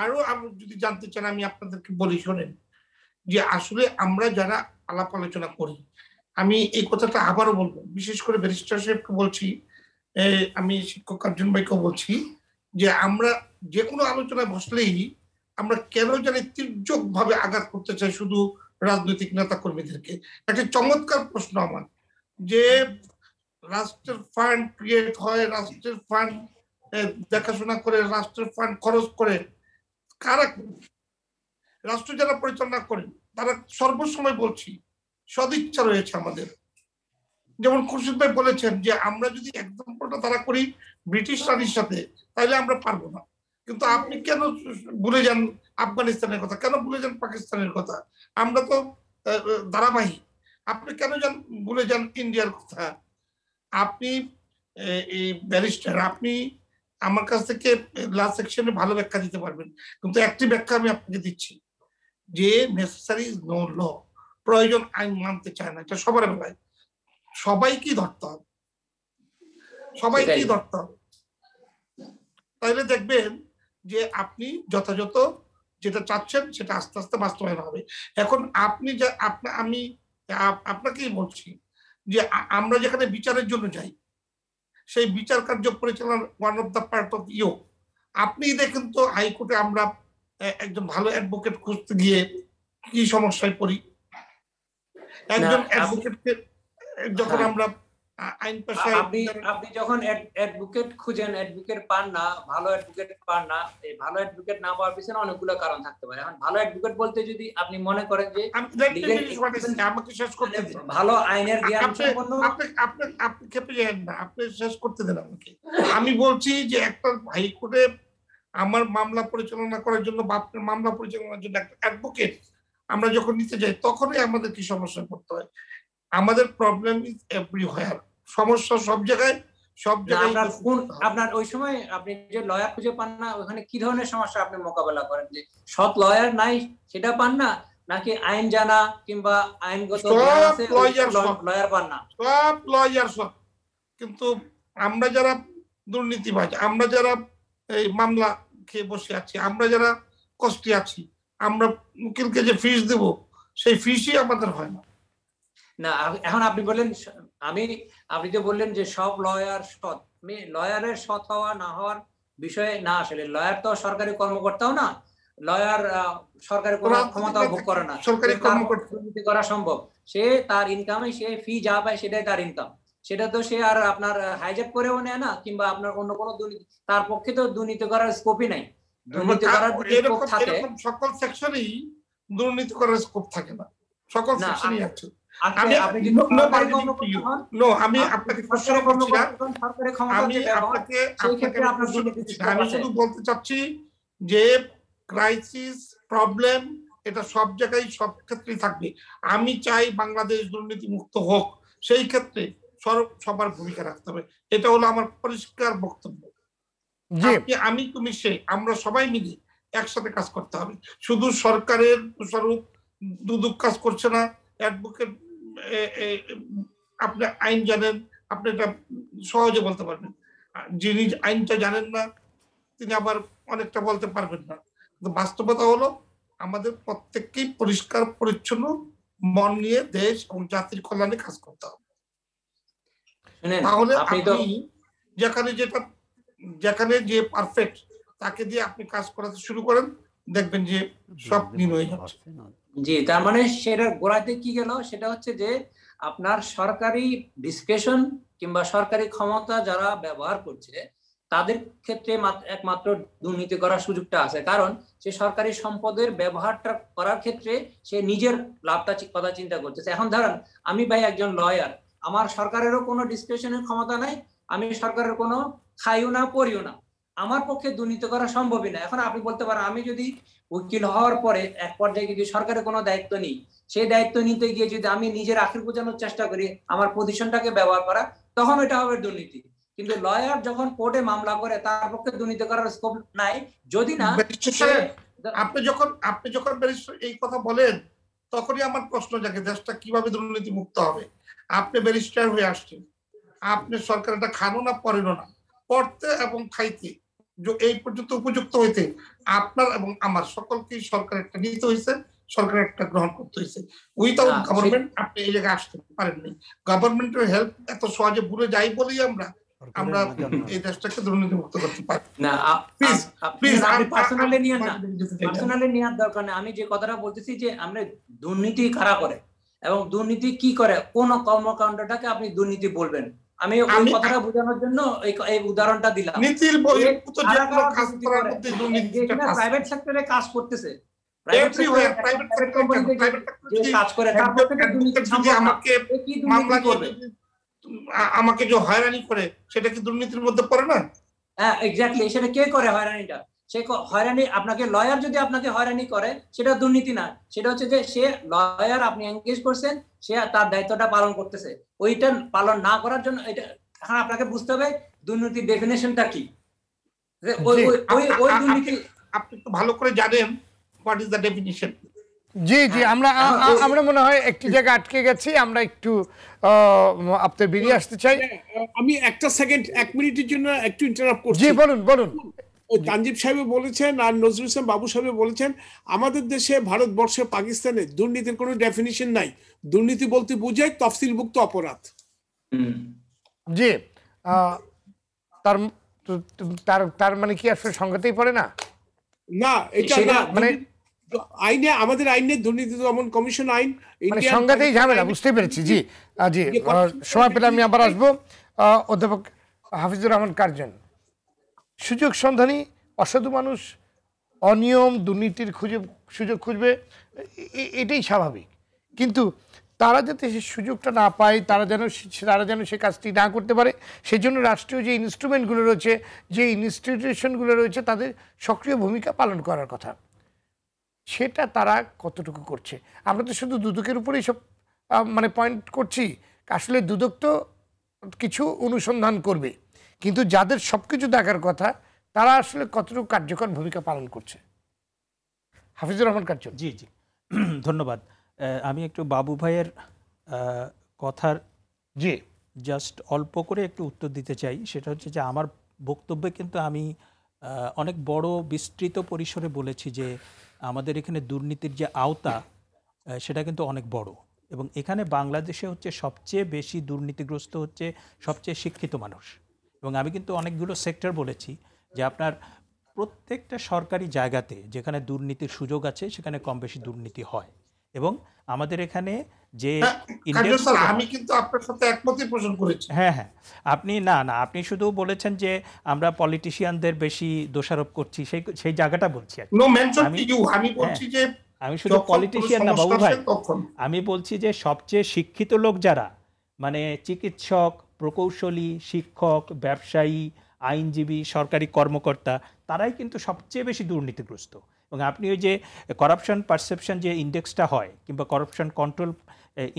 আরো যদি জানতে চান আমি আপনাদেরকে বলি শোনেন যে আসলে আমরা যারা আলাপ আলোচনা করি আমি এই কথাটা আবারও বলবো বিশেষ করে ব্যারিস্টার সাহেবকে বলছি আমি শিক্ষক কার্জন ভাইকেও বলছি যে আমরা যে কোনো আলোচনায় বসলেই আমরা কেন জানি তির্যক ভাবে আঘাত করতে চাই শুধু রাজনৈতিক নেতা কর্মীদেরকে একটা চমৎকার প্রশ্ন আমার যে রাষ্ট্রের ফান্ড ক্রিয়েট হয় রাষ্ট্রের ফান্ড দেখাশোনা করে রাষ্ট্রের ফান্ড খরচ করে কারা রাষ্ট্র যারা পরিচালনা করেন তারা সর্বসময় বলছি সদিচ্ছা রয়েছে আমাদের যেমন খুরশিদ ভাই বলেছেন যে আমরা যদি একদম পুরোটা তারা করি ব্রিটিশ রানীর সাথে তাহলে আমরা পারবো না কিন্তু আপনি কেন ভুলে যান আফগানিস্তানের কথা কেন ভুলে যান পাকিস্তানের কথা আমরা তো ধারাবাহিক আপনি কেন যান ভুলে যান ইন্ডিয়ার কথা আপনি এই ব্যারিস্টার আপনি আমার কাছ থেকে লাস্ট সেকশনে ভালো ব্যাখ্যা দিতে পারবেন কিন্তু একটি ব্যাখ্যা আমি আপনাকে দিচ্ছি যে নেসেসারি ইজ নো ল প্রয়োজন আইন মানতে চায় না এটা সবার বেলায় সবাইকে ধরতে হবে সবাইকে ধরতে হবে তাহলে দেখবেন যে আপনি যথাযথ যেটা চাচ্ছেন সেটা আস্তে আস্তে বাস্তবায়ন হবে এখন আপনি যা আপনা আমি আপনাকেই বলছি যে আমরা যেখানে বিচারের জন্য যাই সেই বিচার কার্য পরিচালনার one of the part of you আপনি দেখেন তো হাইকোর্টে আমরা একজন ভালো অ্যাডভোকেট খুঁজতে গিয়ে কি সমস্যায় পড়ি একজন যখন হ্যাঁ। আমরা আইন আপনি আপনি যখন অ্যাডভোকেট খুঁজেন অ্যাডভোকেট পান না ভালো অ্যাডভোকেট পান না এই ভালো অ্যাডভোকেট না পাওয়ার পিছনে অনেকগুলো কারণ থাকতে পারে এখন ভালো অ্যাডভোকেট বলতে যদি আপনি মনে করেন যে আমাকে শেষ করতে ভালো আইনের জ্ঞান সম্পন্ন আপনি আপনি আপনি শেষ করতে দেন আমাকে আমি বলছি যে একটা হাইকোর্টে আমার মামলা পরিচালনা করার জন্য বা মামলা পরিচালনার জন্য একটা অ্যাডভোকেট আমরা যখন নিতে যাই তখনই আমাদের কি সমস্যা পড়তে হয় আমাদের প্রবলেম ইজ এভরিহোয়ার সমস্যা সব জায়গায় সব জায়গায় আপনার ওই সময় আপনি যে লয়ার খুঁজে পান না ওখানে কি ধরনের সমস্যা আপনি মোকাবেলা করেন যে সৎ লয়ার নাই সেটা পান না নাকি আইন জানা কিংবা আইনগত লয়ার পান না সব লয়ার সব কিন্তু আমরা যারা দুর্নীতিবাজ আমরা যারা এই মামলা খেয়ে বসে আছি আমরা যারা কষ্টে আছি আমরা উকিলকে যে ফিস দেব সেই ফিসই আমাদের হয় না না এখন আপনি বললেন আমি আপনি যে বললেন যে সব লয়ার সৎ লয়ারের সৎ হওয়া না হওয়ার বিষয়ে না আসলে লয়ার তো সরকারি কর্মকর্তাও না লয়ার সরকারি কোনো ক্ষমতা ভোগ করে না সরকারি কর্মকর্তা করা সম্ভব সে তার ইনকামে সে ফি যা পায় সেটাই তার ইনকাম সেটা তো সে আর আপনার হাইজ্যাক করেও নেয় না কিংবা আপনার অন্য কোনো দুর্নীতি তার পক্ষে তো দুর্নীতি করার স্কোপই নাই দুর্নীতি করার থাকে সকল সেকশনই দুর্নীতি করার স্কোপ থাকে না সকল সেকশনই আছে আচ্ছা, আমি শুধু বলতে চাচ্ছি যে ক্রাইসিস প্রবলেম এটা সব জায়গায় সব ক্ষেত্রে থাকবে আমি চাই বাংলাদেশ দুর্নীতি মুক্ত হোক সেই ক্ষেত্রে সবার ভূমিকা রাখতে হবে এটা হলো আমার পরিষ্কার বক্তব্য আমি তুমি সে আমরা সবাই মিলে একসাথে কাজ করতে হবে শুধু সরকারের দোষারোপ দুদুক কাজ করছে না অ্যাডভোকেট আপনি আইন জানেন আপনি এটা সহজে বলতে পারবেন যিনি আইনটা জানেন না তিনি আবার অনেকটা বলতে পারবেন না বাস্তবতা হলো আমাদের প্রত্যেককেই পরিষ্কার পরিচ্ছন্ন মন নিয়ে দেশ এবং জাতির কল্যাণে কাজ করতে হবে তাহলে আপনি যেখানে যেটা যেখানে যে পারফেক্ট তাকে দিয়ে আপনি কাজ করাতে শুরু করেন দেখবেন যে সব দিন হয়ে যাচ্ছে জি তার মানে সেটার গোড়াতে কি গেল সেটা হচ্ছে যে আপনার সরকারি ডিসক্রেশন কিংবা সরকারি ক্ষমতা যারা ব্যবহার করছে তাদের ক্ষেত্রে একমাত্র দুর্নীতি করার সুযোগটা আছে কারণ সে সরকারি সম্পদের ব্যবহারটা করার ক্ষেত্রে সে নিজের লাভটা কথা চিন্তা করতেছে এখন ধরেন আমি ভাই একজন লয়ার আমার সরকারেরও কোনো ডিসক্রিপশনের ক্ষমতা নাই আমি সরকারের কোনো খাইও না পড়িও না আমার পক্ষে দুর্নীতি করা সম্ভবই না এখন আপনি বলতে পারেন আমি যদি উকিল হওয়ার পরে এক পর্যায়ে যদি সরকারের কোনো দায়িত্ব নিই সেই দায়িত্ব নিতে গিয়ে যদি আমি নিজের আখির বোঝানোর চেষ্টা করি আমার পজিশনটাকে ব্যবহার করা তখন এটা হবে দুর্নীতি কিন্তু লয়ার যখন কোর্টে মামলা করে তার পক্ষে দুর্নীতি করার স্কোপ নাই যদি না আপনি যখন আপনি যখন এই কথা বলেন তখনই আমার প্রশ্ন জাগে দেশটা কিভাবে দুর্নীতি মুক্ত হবে আপনি ব্যারিস্টার হয়ে আসছেন আপনি সরকার এটা খানো না পড়েন না পড়তে এবং খাইতে এই পর্যন্ত উপযুক্ত হইতে আপনার এবং আমার সকলকে সরকার একটা নিতে হয়েছে সরকার একটা গ্রহণ করতে হয়েছে উইথাউট গভর্নমেন্ট আপনি এই জায়গায় আসতে পারেননি গভর্নমেন্টের হেল্প এত সহজে ভুলে যাই বলেই আমরা আমরা এই দেশটাকে দুর্নীতিমুক্ত করতে পারি না আমি যে কথাটা বলতেছি যে আমরা দুর্নীতি কারা করে এবং দুর্নীতি কি করে কোন কর্মকাণ্ডটাকে আপনি দুর্নীতি বলবেন আমি ওই কথাটা বোঝানোর জন্য এই উদাহরণটা দিলাম নীতির প্রাইভেট সেক্টরে কাজ করতেছে আমাকে যে হয়রানি করে সেটা কি দুর্নীতির মধ্যে পড়ে না হ্যাঁ এক্স্যাক্টলি সেটা কে করে হয়রানিটা সে হয়রানি আপনাকে লয়ার যদি আপনাকে হয়রানি করে সেটা দুর্নীতি না সেটা হচ্ছে যে সে লয়ার আপনি এঙ্গেজ করছেন সে তার দায়িত্বটা পালন করতেছে ওইটা পালন না করার জন্য এটা এখন আপনাকে বুঝতে হবে দুর্নীতির ডেফিনেশনটা কি জি জি হ্যাঁ। আমরা হ্যাঁ, আমরা মনে হয় একটি জায়গা আটকে গেছি আমরা একটু আপনার বেরিয়ে আসতে চাই হ্যাঁ, আমি একটা সেকেন্ড এক মিনিটের জন্য একটু ইন্টারাপ্ট করছি জি বলুন বলুন তানজিব সাহেব বলেছেন আর নজরুল ইসলাম বাবু সাহেব বলেছেন আমাদের দেশে ভারতবর্ষে পাকিস্তানে দুর্নীতির কোনো ডেফিনিশন নাই দুর্নীতি বলতে বুঝায় তফসিলভুক্ত অপরাধ জি তার তার তার মানে কি আসলে সংঘাতেই পড়ে না না এটা না মানে আইনে আমাদের আইনে দুর্নীতি দমন কমিশন আইন মানে সংঘাতেই ঝামেলা বুঝতে পেরেছি জি জি সময় পেলে আমি আবার আসবো অধ্যাপক হাফিজুর রহমান কার্জন সুযোগ সন্ধানী অসাধু মানুষ অনিয়ম দুর্নীতির খুঁজে সুযোগ খুঁজবে এটাই স্বাভাবিক কিন্তু তারা যাতে সে সুযোগটা না পায় তারা যেন তারা যেন সে কাজটি না করতে পারে সেই জন্য রাষ্ট্রীয় যে ইনস্ট্রুমেন্টগুলো রয়েছে যে ইনস্টিটিউশনগুলো রয়েছে তাদের সক্রিয় ভূমিকা পালন করার কথা সেটা তারা কতটুকু করছে আমরা তো শুধু দুদকের উপরেই সব মানে পয়েন্ট করছি আসলে দুদক তো কিছু অনুসন্ধান করবে কিন্তু যাদের সব কিছু দেখার কথা তারা আসলে কতটুকু কার্যকর ভূমিকা পালন করছে হাফিজুর রহমান কার্য জি জি ধন্যবাদ আমি একটু বাবু ভাইয়ের কথার জি জাস্ট অল্প করে একটু উত্তর দিতে চাই সেটা হচ্ছে যে আমার বক্তব্যে কিন্তু আমি অনেক বড় বিস্তৃত পরিসরে বলেছি যে আমাদের এখানে দুর্নীতির যে আওতা সেটা কিন্তু অনেক বড় এবং এখানে বাংলাদেশে হচ্ছে সবচেয়ে বেশি দুর্নীতিগ্রস্ত হচ্ছে সবচেয়ে শিক্ষিত মানুষ এবং আমি কিন্তু অনেকগুলো সেক্টর বলেছি যে আপনার প্রত্যেকটা সরকারি জায়গাতে যেখানে দুর্নীতির সুযোগ আছে সেখানে কম বেশি দুর্নীতি হয় এবং আমাদের এখানে যে হ্যাঁ, আমি কিন্তু আপনার সাথে একমতই পোষণ করেছি হ্যাঁ হ্যাঁ আপনি না না আপনি শুধু বলেছেন যে আমরা পলিটিশিয়ানদের বেশি দোষারোপ করছি সেই সেই জায়গাটা বলছি আমি হ্যাঁ, বলছি যে আমি শুধু পলিটিশিয়ান না বাবু ভাই আমি বলছি যে সবচেয়ে শিক্ষিত লোক যারা মানে চিকিৎসক প্রকৌশলী শিক্ষক ব্যবসায়ী আইনজীবী সরকারি কর্মকর্তা তারাই কিন্তু সবচেয়ে বেশি দুর্নীতিগ্রস্ত এবং আপনি ওই যে করাপশন পারসেপশন যে ইন্ডেক্সটা হয় কিংবা করাপশন কন্ট্রোল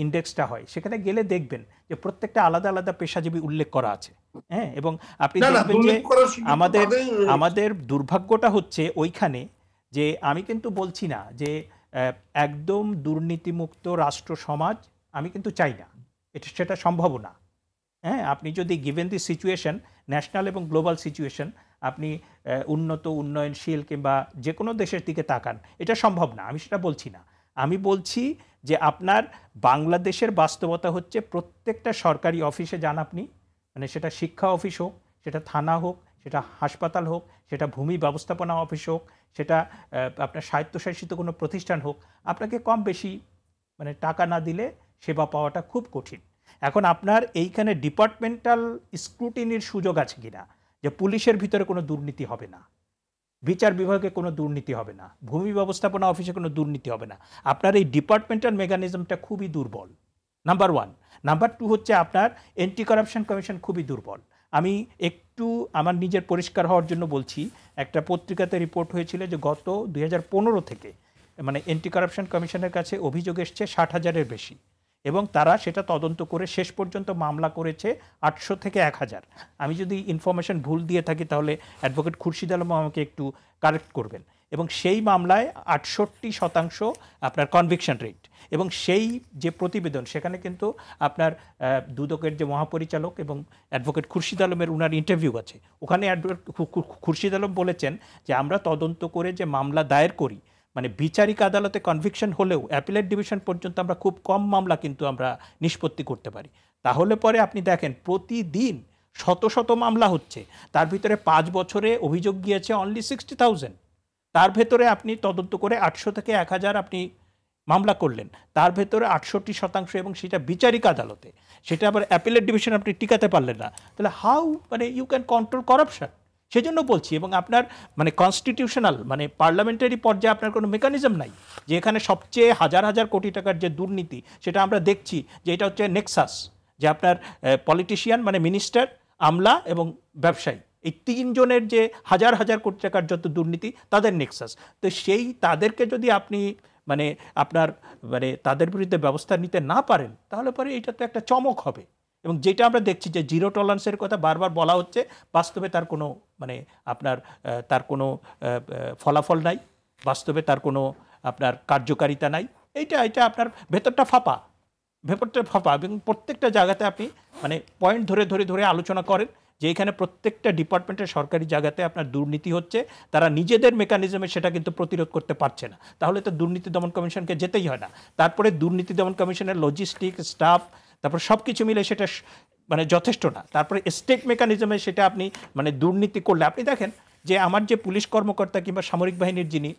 ইন্ডেক্সটা হয় সেখানে গেলে দেখবেন যে প্রত্যেকটা আলাদা আলাদা পেশাজীবী উল্লেখ করা আছে হ্যাঁ এবং আপনি দেখবেন যে আমাদের আমাদের দুর্ভাগ্যটা হচ্ছে ওইখানে যে আমি কিন্তু বলছি না যে একদম দুর্নীতিমুক্ত রাষ্ট্র সমাজ আমি কিন্তু চাই না এটা সেটা সম্ভব না হ্যাঁ আপনি যদি গিভেন দি সিচুয়েশন ন্যাশনাল এবং গ্লোবাল সিচুয়েশন আপনি উন্নত উন্নয়নশীল কিংবা যে কোনো দেশের দিকে তাকান এটা সম্ভব না আমি সেটা বলছি না আমি বলছি যে আপনার বাংলাদেশের বাস্তবতা হচ্ছে প্রত্যেকটা সরকারি অফিসে যান আপনি মানে সেটা শিক্ষা অফিস হোক সেটা থানা হোক সেটা হাসপাতাল হোক সেটা ভূমি ব্যবস্থাপনা অফিস হোক সেটা আপনার স্বায়ত্তশাসিত কোনো প্রতিষ্ঠান হোক আপনাকে কম বেশি মানে টাকা না দিলে সেবা পাওয়াটা খুব কঠিন এখন আপনার এইখানে ডিপার্টমেন্টাল স্ক্রুটিনির সুযোগ আছে কিনা যে পুলিশের ভিতরে কোনো দুর্নীতি হবে না বিচার বিভাগে কোনো দুর্নীতি হবে না ভূমি ব্যবস্থাপনা অফিসে কোনো দুর্নীতি হবে না আপনার এই ডিপার্টমেন্টাল মেকানিজমটা খুবই দুর্বল নাম্বার ওয়ান নাম্বার টু হচ্ছে আপনার এন্টি করাপশন কমিশন খুবই দুর্বল আমি একটু আমার নিজের পরিষ্কার হওয়ার জন্য বলছি একটা পত্রিকাতে রিপোর্ট হয়েছিল যে গত দুই থেকে মানে এন্টি করাপশন কমিশনের কাছে অভিযোগ এসছে ষাট হাজারের বেশি এবং তারা সেটা তদন্ত করে শেষ পর্যন্ত মামলা করেছে আটশো থেকে এক হাজার আমি যদি ইনফরমেশন ভুল দিয়ে থাকি তাহলে অ্যাডভোকেট খুরশিদ আলম আমাকে একটু কারেক্ট করবেন এবং সেই মামলায় আটষট্টি শতাংশ আপনার কনভিকশন রেট এবং সেই যে প্রতিবেদন সেখানে কিন্তু আপনার দুদকের যে মহাপরিচালক এবং অ্যাডভোকেট খুরশিদ আলমের উনার ইন্টারভিউ আছে ওখানে অ্যাডভোকেট খুরশিদ আলম বলেছেন যে আমরা তদন্ত করে যে মামলা দায়ের করি মানে বিচারিক আদালতে কনভিকশন হলেও অ্যাপিলেট ডিভিশন পর্যন্ত আমরা খুব কম মামলা কিন্তু আমরা নিষ্পত্তি করতে পারি তাহলে পরে আপনি দেখেন প্রতিদিন শত শত মামলা হচ্ছে তার ভিতরে পাঁচ বছরে অভিযোগ গিয়েছে অনলি সিক্সটি থাউজেন্ড তার ভেতরে আপনি তদন্ত করে আটশো থেকে এক হাজার আপনি মামলা করলেন তার ভেতরে আটষট্টি শতাংশ এবং সেটা বিচারিক আদালতে সেটা আবার অ্যাপিলেট ডিভিশন আপনি টিকাতে পারলেন না তাহলে হাউ মানে ইউ ক্যান কন্ট্রোল করাপশন সেজন্য বলছি এবং আপনার মানে কনস্টিটিউশনাল মানে পার্লামেন্টারি পর্যায়ে আপনার কোনো মেকানিজম নাই যে এখানে সবচেয়ে হাজার হাজার কোটি টাকার যে দুর্নীতি সেটা আমরা দেখছি যে এটা হচ্ছে নেক্সাস যে আপনার পলিটিশিয়ান মানে মিনিস্টার আমলা এবং ব্যবসায়ী এই তিনজনের যে হাজার হাজার কোটি টাকার যত দুর্নীতি তাদের নেক্সাস তো সেই তাদেরকে যদি আপনি মানে আপনার মানে তাদের বিরুদ্ধে ব্যবস্থা নিতে না পারেন তাহলে পরে এটা তো একটা চমক হবে এবং যেটা আমরা দেখছি যে জিরো টলারেন্সের কথা বারবার বলা হচ্ছে বাস্তবে তার কোনো মানে আপনার তার কোনো ফলাফল নাই বাস্তবে তার কোনো আপনার কার্যকারিতা নাই এইটা এটা আপনার ভেতরটা ফাঁপা ভেতরটা ফাঁপা এবং প্রত্যেকটা জায়গাতে আপনি মানে পয়েন্ট ধরে ধরে ধরে আলোচনা করেন যে এখানে প্রত্যেকটা ডিপার্টমেন্টের সরকারি জায়গাতে আপনার দুর্নীতি হচ্ছে তারা নিজেদের মেকানিজমে সেটা কিন্তু প্রতিরোধ করতে পারছে না তাহলে তো দুর্নীতি দমন কমিশনকে যেতেই হয় না তারপরে দুর্নীতি দমন কমিশনের লজিস্টিক স্টাফ তারপর সব কিছু মিলে সেটা মানে যথেষ্ট না তারপরে স্টেট মেকানিজমে সেটা আপনি মানে দুর্নীতি করলে আপনি দেখেন যে আমার যে পুলিশ কর্মকর্তা কিংবা সামরিক বাহিনীর যিনি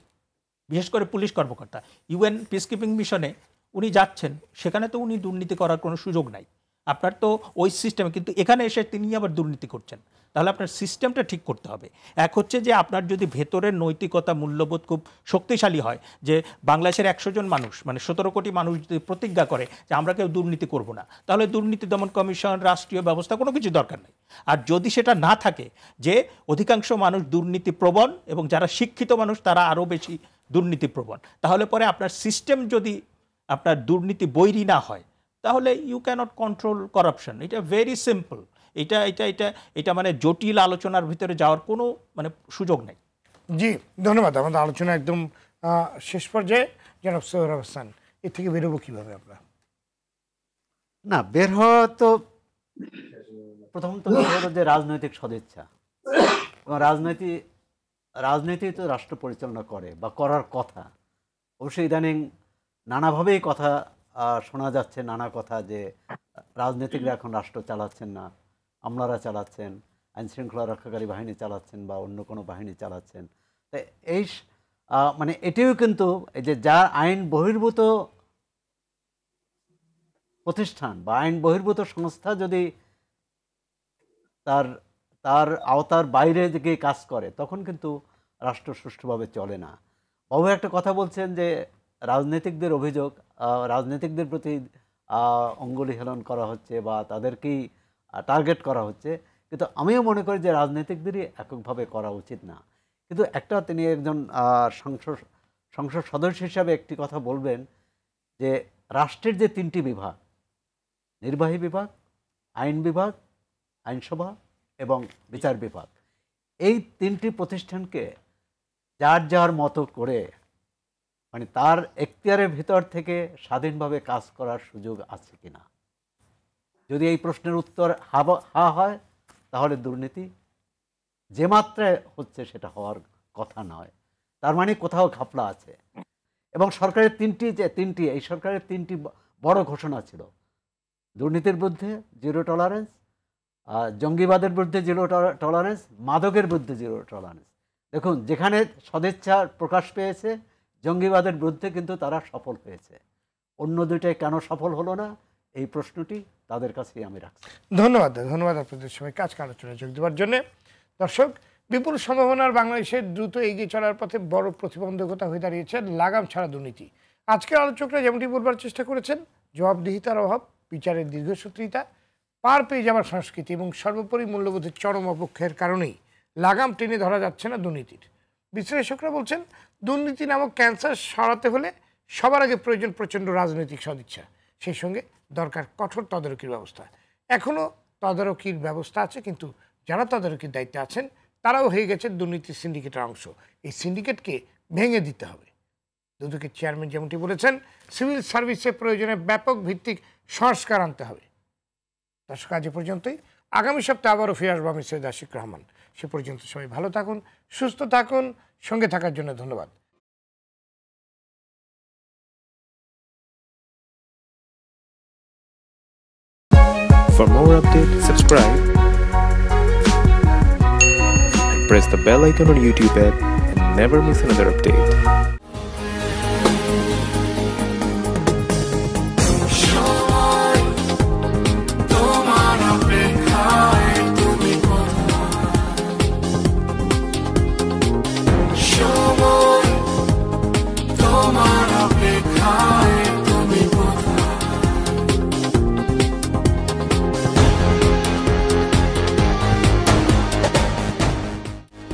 বিশেষ করে পুলিশ কর্মকর্তা ইউএন পিসকিপিং মিশনে উনি যাচ্ছেন সেখানে তো উনি দুর্নীতি করার কোনো সুযোগ নাই আপনার তো ওই সিস্টেমে কিন্তু এখানে এসে তিনি আবার দুর্নীতি করছেন তাহলে আপনার সিস্টেমটা ঠিক করতে হবে এক হচ্ছে যে আপনার যদি ভেতরের নৈতিকতা মূল্যবোধ খুব শক্তিশালী হয় যে বাংলাদেশের একশো জন মানুষ মানে সতেরো কোটি মানুষ যদি প্রতিজ্ঞা করে যে আমরা কেউ দুর্নীতি করব না তাহলে দুর্নীতি দমন কমিশন রাষ্ট্রীয় ব্যবস্থা কোনো কিছু দরকার নেই আর যদি সেটা না থাকে যে অধিকাংশ মানুষ দুর্নীতি প্রবণ এবং যারা শিক্ষিত মানুষ তারা আরও বেশি দুর্নীতি প্রবণ তাহলে পরে আপনার সিস্টেম যদি আপনার দুর্নীতি বৈরী না হয় তাহলে ইউ ক্যানট কন্ট্রোল করাপশন এটা ভেরি সিম্পল এটা এটা এটা এটা মানে জটিল আলোচনার ভিতরে যাওয়ার কোনো মানে সুযোগ নেই জি ধন্যবাদ আমাদের আলোচনা একদম শেষ পর্যায়ে জনাব সৌরভ হাসান এর থেকে বেরোবো কীভাবে আমরা না বের হওয়া তো প্রথম তো যে রাজনৈতিক সদিচ্ছা এবং রাজনীতি রাজনীতি তো রাষ্ট্র পরিচালনা করে বা করার কথা অবশ্যই ইদানিং নানাভাবেই কথা শোনা যাচ্ছে নানা কথা যে রাজনীতিকরা এখন রাষ্ট্র চালাচ্ছেন না আমলারা চালাচ্ছেন আইনশৃঙ্খলা রক্ষাকারী বাহিনী চালাচ্ছেন বা অন্য কোনো বাহিনী চালাচ্ছেন তাই এই মানে এটিও কিন্তু এই যে যার আইন বহির্ভূত প্রতিষ্ঠান বা আইন বহির্ভূত সংস্থা যদি তার তার আওতার বাইরে গিয়ে কাজ করে তখন কিন্তু রাষ্ট্র সুষ্ঠুভাবে চলে না বাবু একটা কথা বলছেন যে রাজনৈতিকদের অভিযোগ রাজনীতিকদের প্রতি অঙ্গুলি হেলন করা হচ্ছে বা তাদেরকেই টার্গেট করা হচ্ছে কিন্তু আমিও মনে করি যে রাজনৈতিকদেরই এককভাবে করা উচিত না কিন্তু একটা তিনি একজন সংসদ সংসদ সদস্য হিসাবে একটি কথা বলবেন যে রাষ্ট্রের যে তিনটি বিভাগ নির্বাহী বিভাগ আইন বিভাগ আইনসভা এবং বিচার বিভাগ এই তিনটি প্রতিষ্ঠানকে যার যার মতো করে মানে তার এখতিয়ারের ভিতর থেকে স্বাধীনভাবে কাজ করার সুযোগ আছে কিনা যদি এই প্রশ্নের উত্তর হা হয় তাহলে দুর্নীতি যে মাত্রায় হচ্ছে সেটা হওয়ার কথা নয় তার মানে কোথাও ঘাপলা আছে এবং সরকারের তিনটি যে তিনটি এই সরকারের তিনটি বড় ঘোষণা ছিল দুর্নীতির বিরুদ্ধে জিরো টলারেন্স জঙ্গিবাদের বিরুদ্ধে জিরো টলারেন্স মাদকের বিরুদ্ধে জিরো টলারেন্স দেখুন যেখানে সদিচ্ছা প্রকাশ পেয়েছে জঙ্গিবাদের বিরুদ্ধে কিন্তু তারা সফল হয়েছে অন্য দুইটায় কেন সফল হলো না এই প্রশ্নটি তাদের কাছেই আমি রাখছি ধন্যবাদ ধন্যবাদ আপনাদের সময় আজকে আলোচনায় যোগ দেওয়ার জন্য দর্শক বিপুল সম্ভাবনার বাংলাদেশের দ্রুত এগিয়ে চলার পথে বড় প্রতিবন্ধকতা হয়ে দাঁড়িয়েছে লাগাম ছাড়া দুর্নীতি আজকের আলোচকরা যেমনটি বলবার চেষ্টা করেছেন জবাবদিহিতার অভাব বিচারের দীর্ঘসূত্রিতা পার পেয়ে যাওয়ার সংস্কৃতি এবং সর্বোপরি মূল্যবোধের চরম অপক্ষের কারণেই লাগাম টেনে ধরা যাচ্ছে না দুর্নীতির বিশ্লেষকরা বলছেন দুর্নীতি নামক ক্যান্সার সরাতে হলে সবার আগে প্রয়োজন প্রচণ্ড রাজনৈতিক সদিচ্ছা সেই সঙ্গে দরকার কঠোর তদারকির ব্যবস্থা এখনও তদারকির ব্যবস্থা আছে কিন্তু যারা তদারকির দায়িত্বে আছেন তারাও হয়ে গেছে দুর্নীতি সিন্ডিকেটের অংশ এই সিন্ডিকেটকে ভেঙে দিতে হবে দুদকের চেয়ারম্যান যেমনটি বলেছেন সিভিল সার্ভিসে প্রয়োজনে ব্যাপক ভিত্তিক সংস্কার আনতে হবে দর্শক আজ পর্যন্তই আগামী সপ্তাহে আবারও ফিরে আসবো আমি সৈয়দ আশিক রহমান সে পর্যন্ত সবাই ভালো থাকুন সুস্থ থাকুন সঙ্গে থাকার জন্য ধন্যবাদ For more update, subscribe and press the bell icon on YouTube app and never miss another update.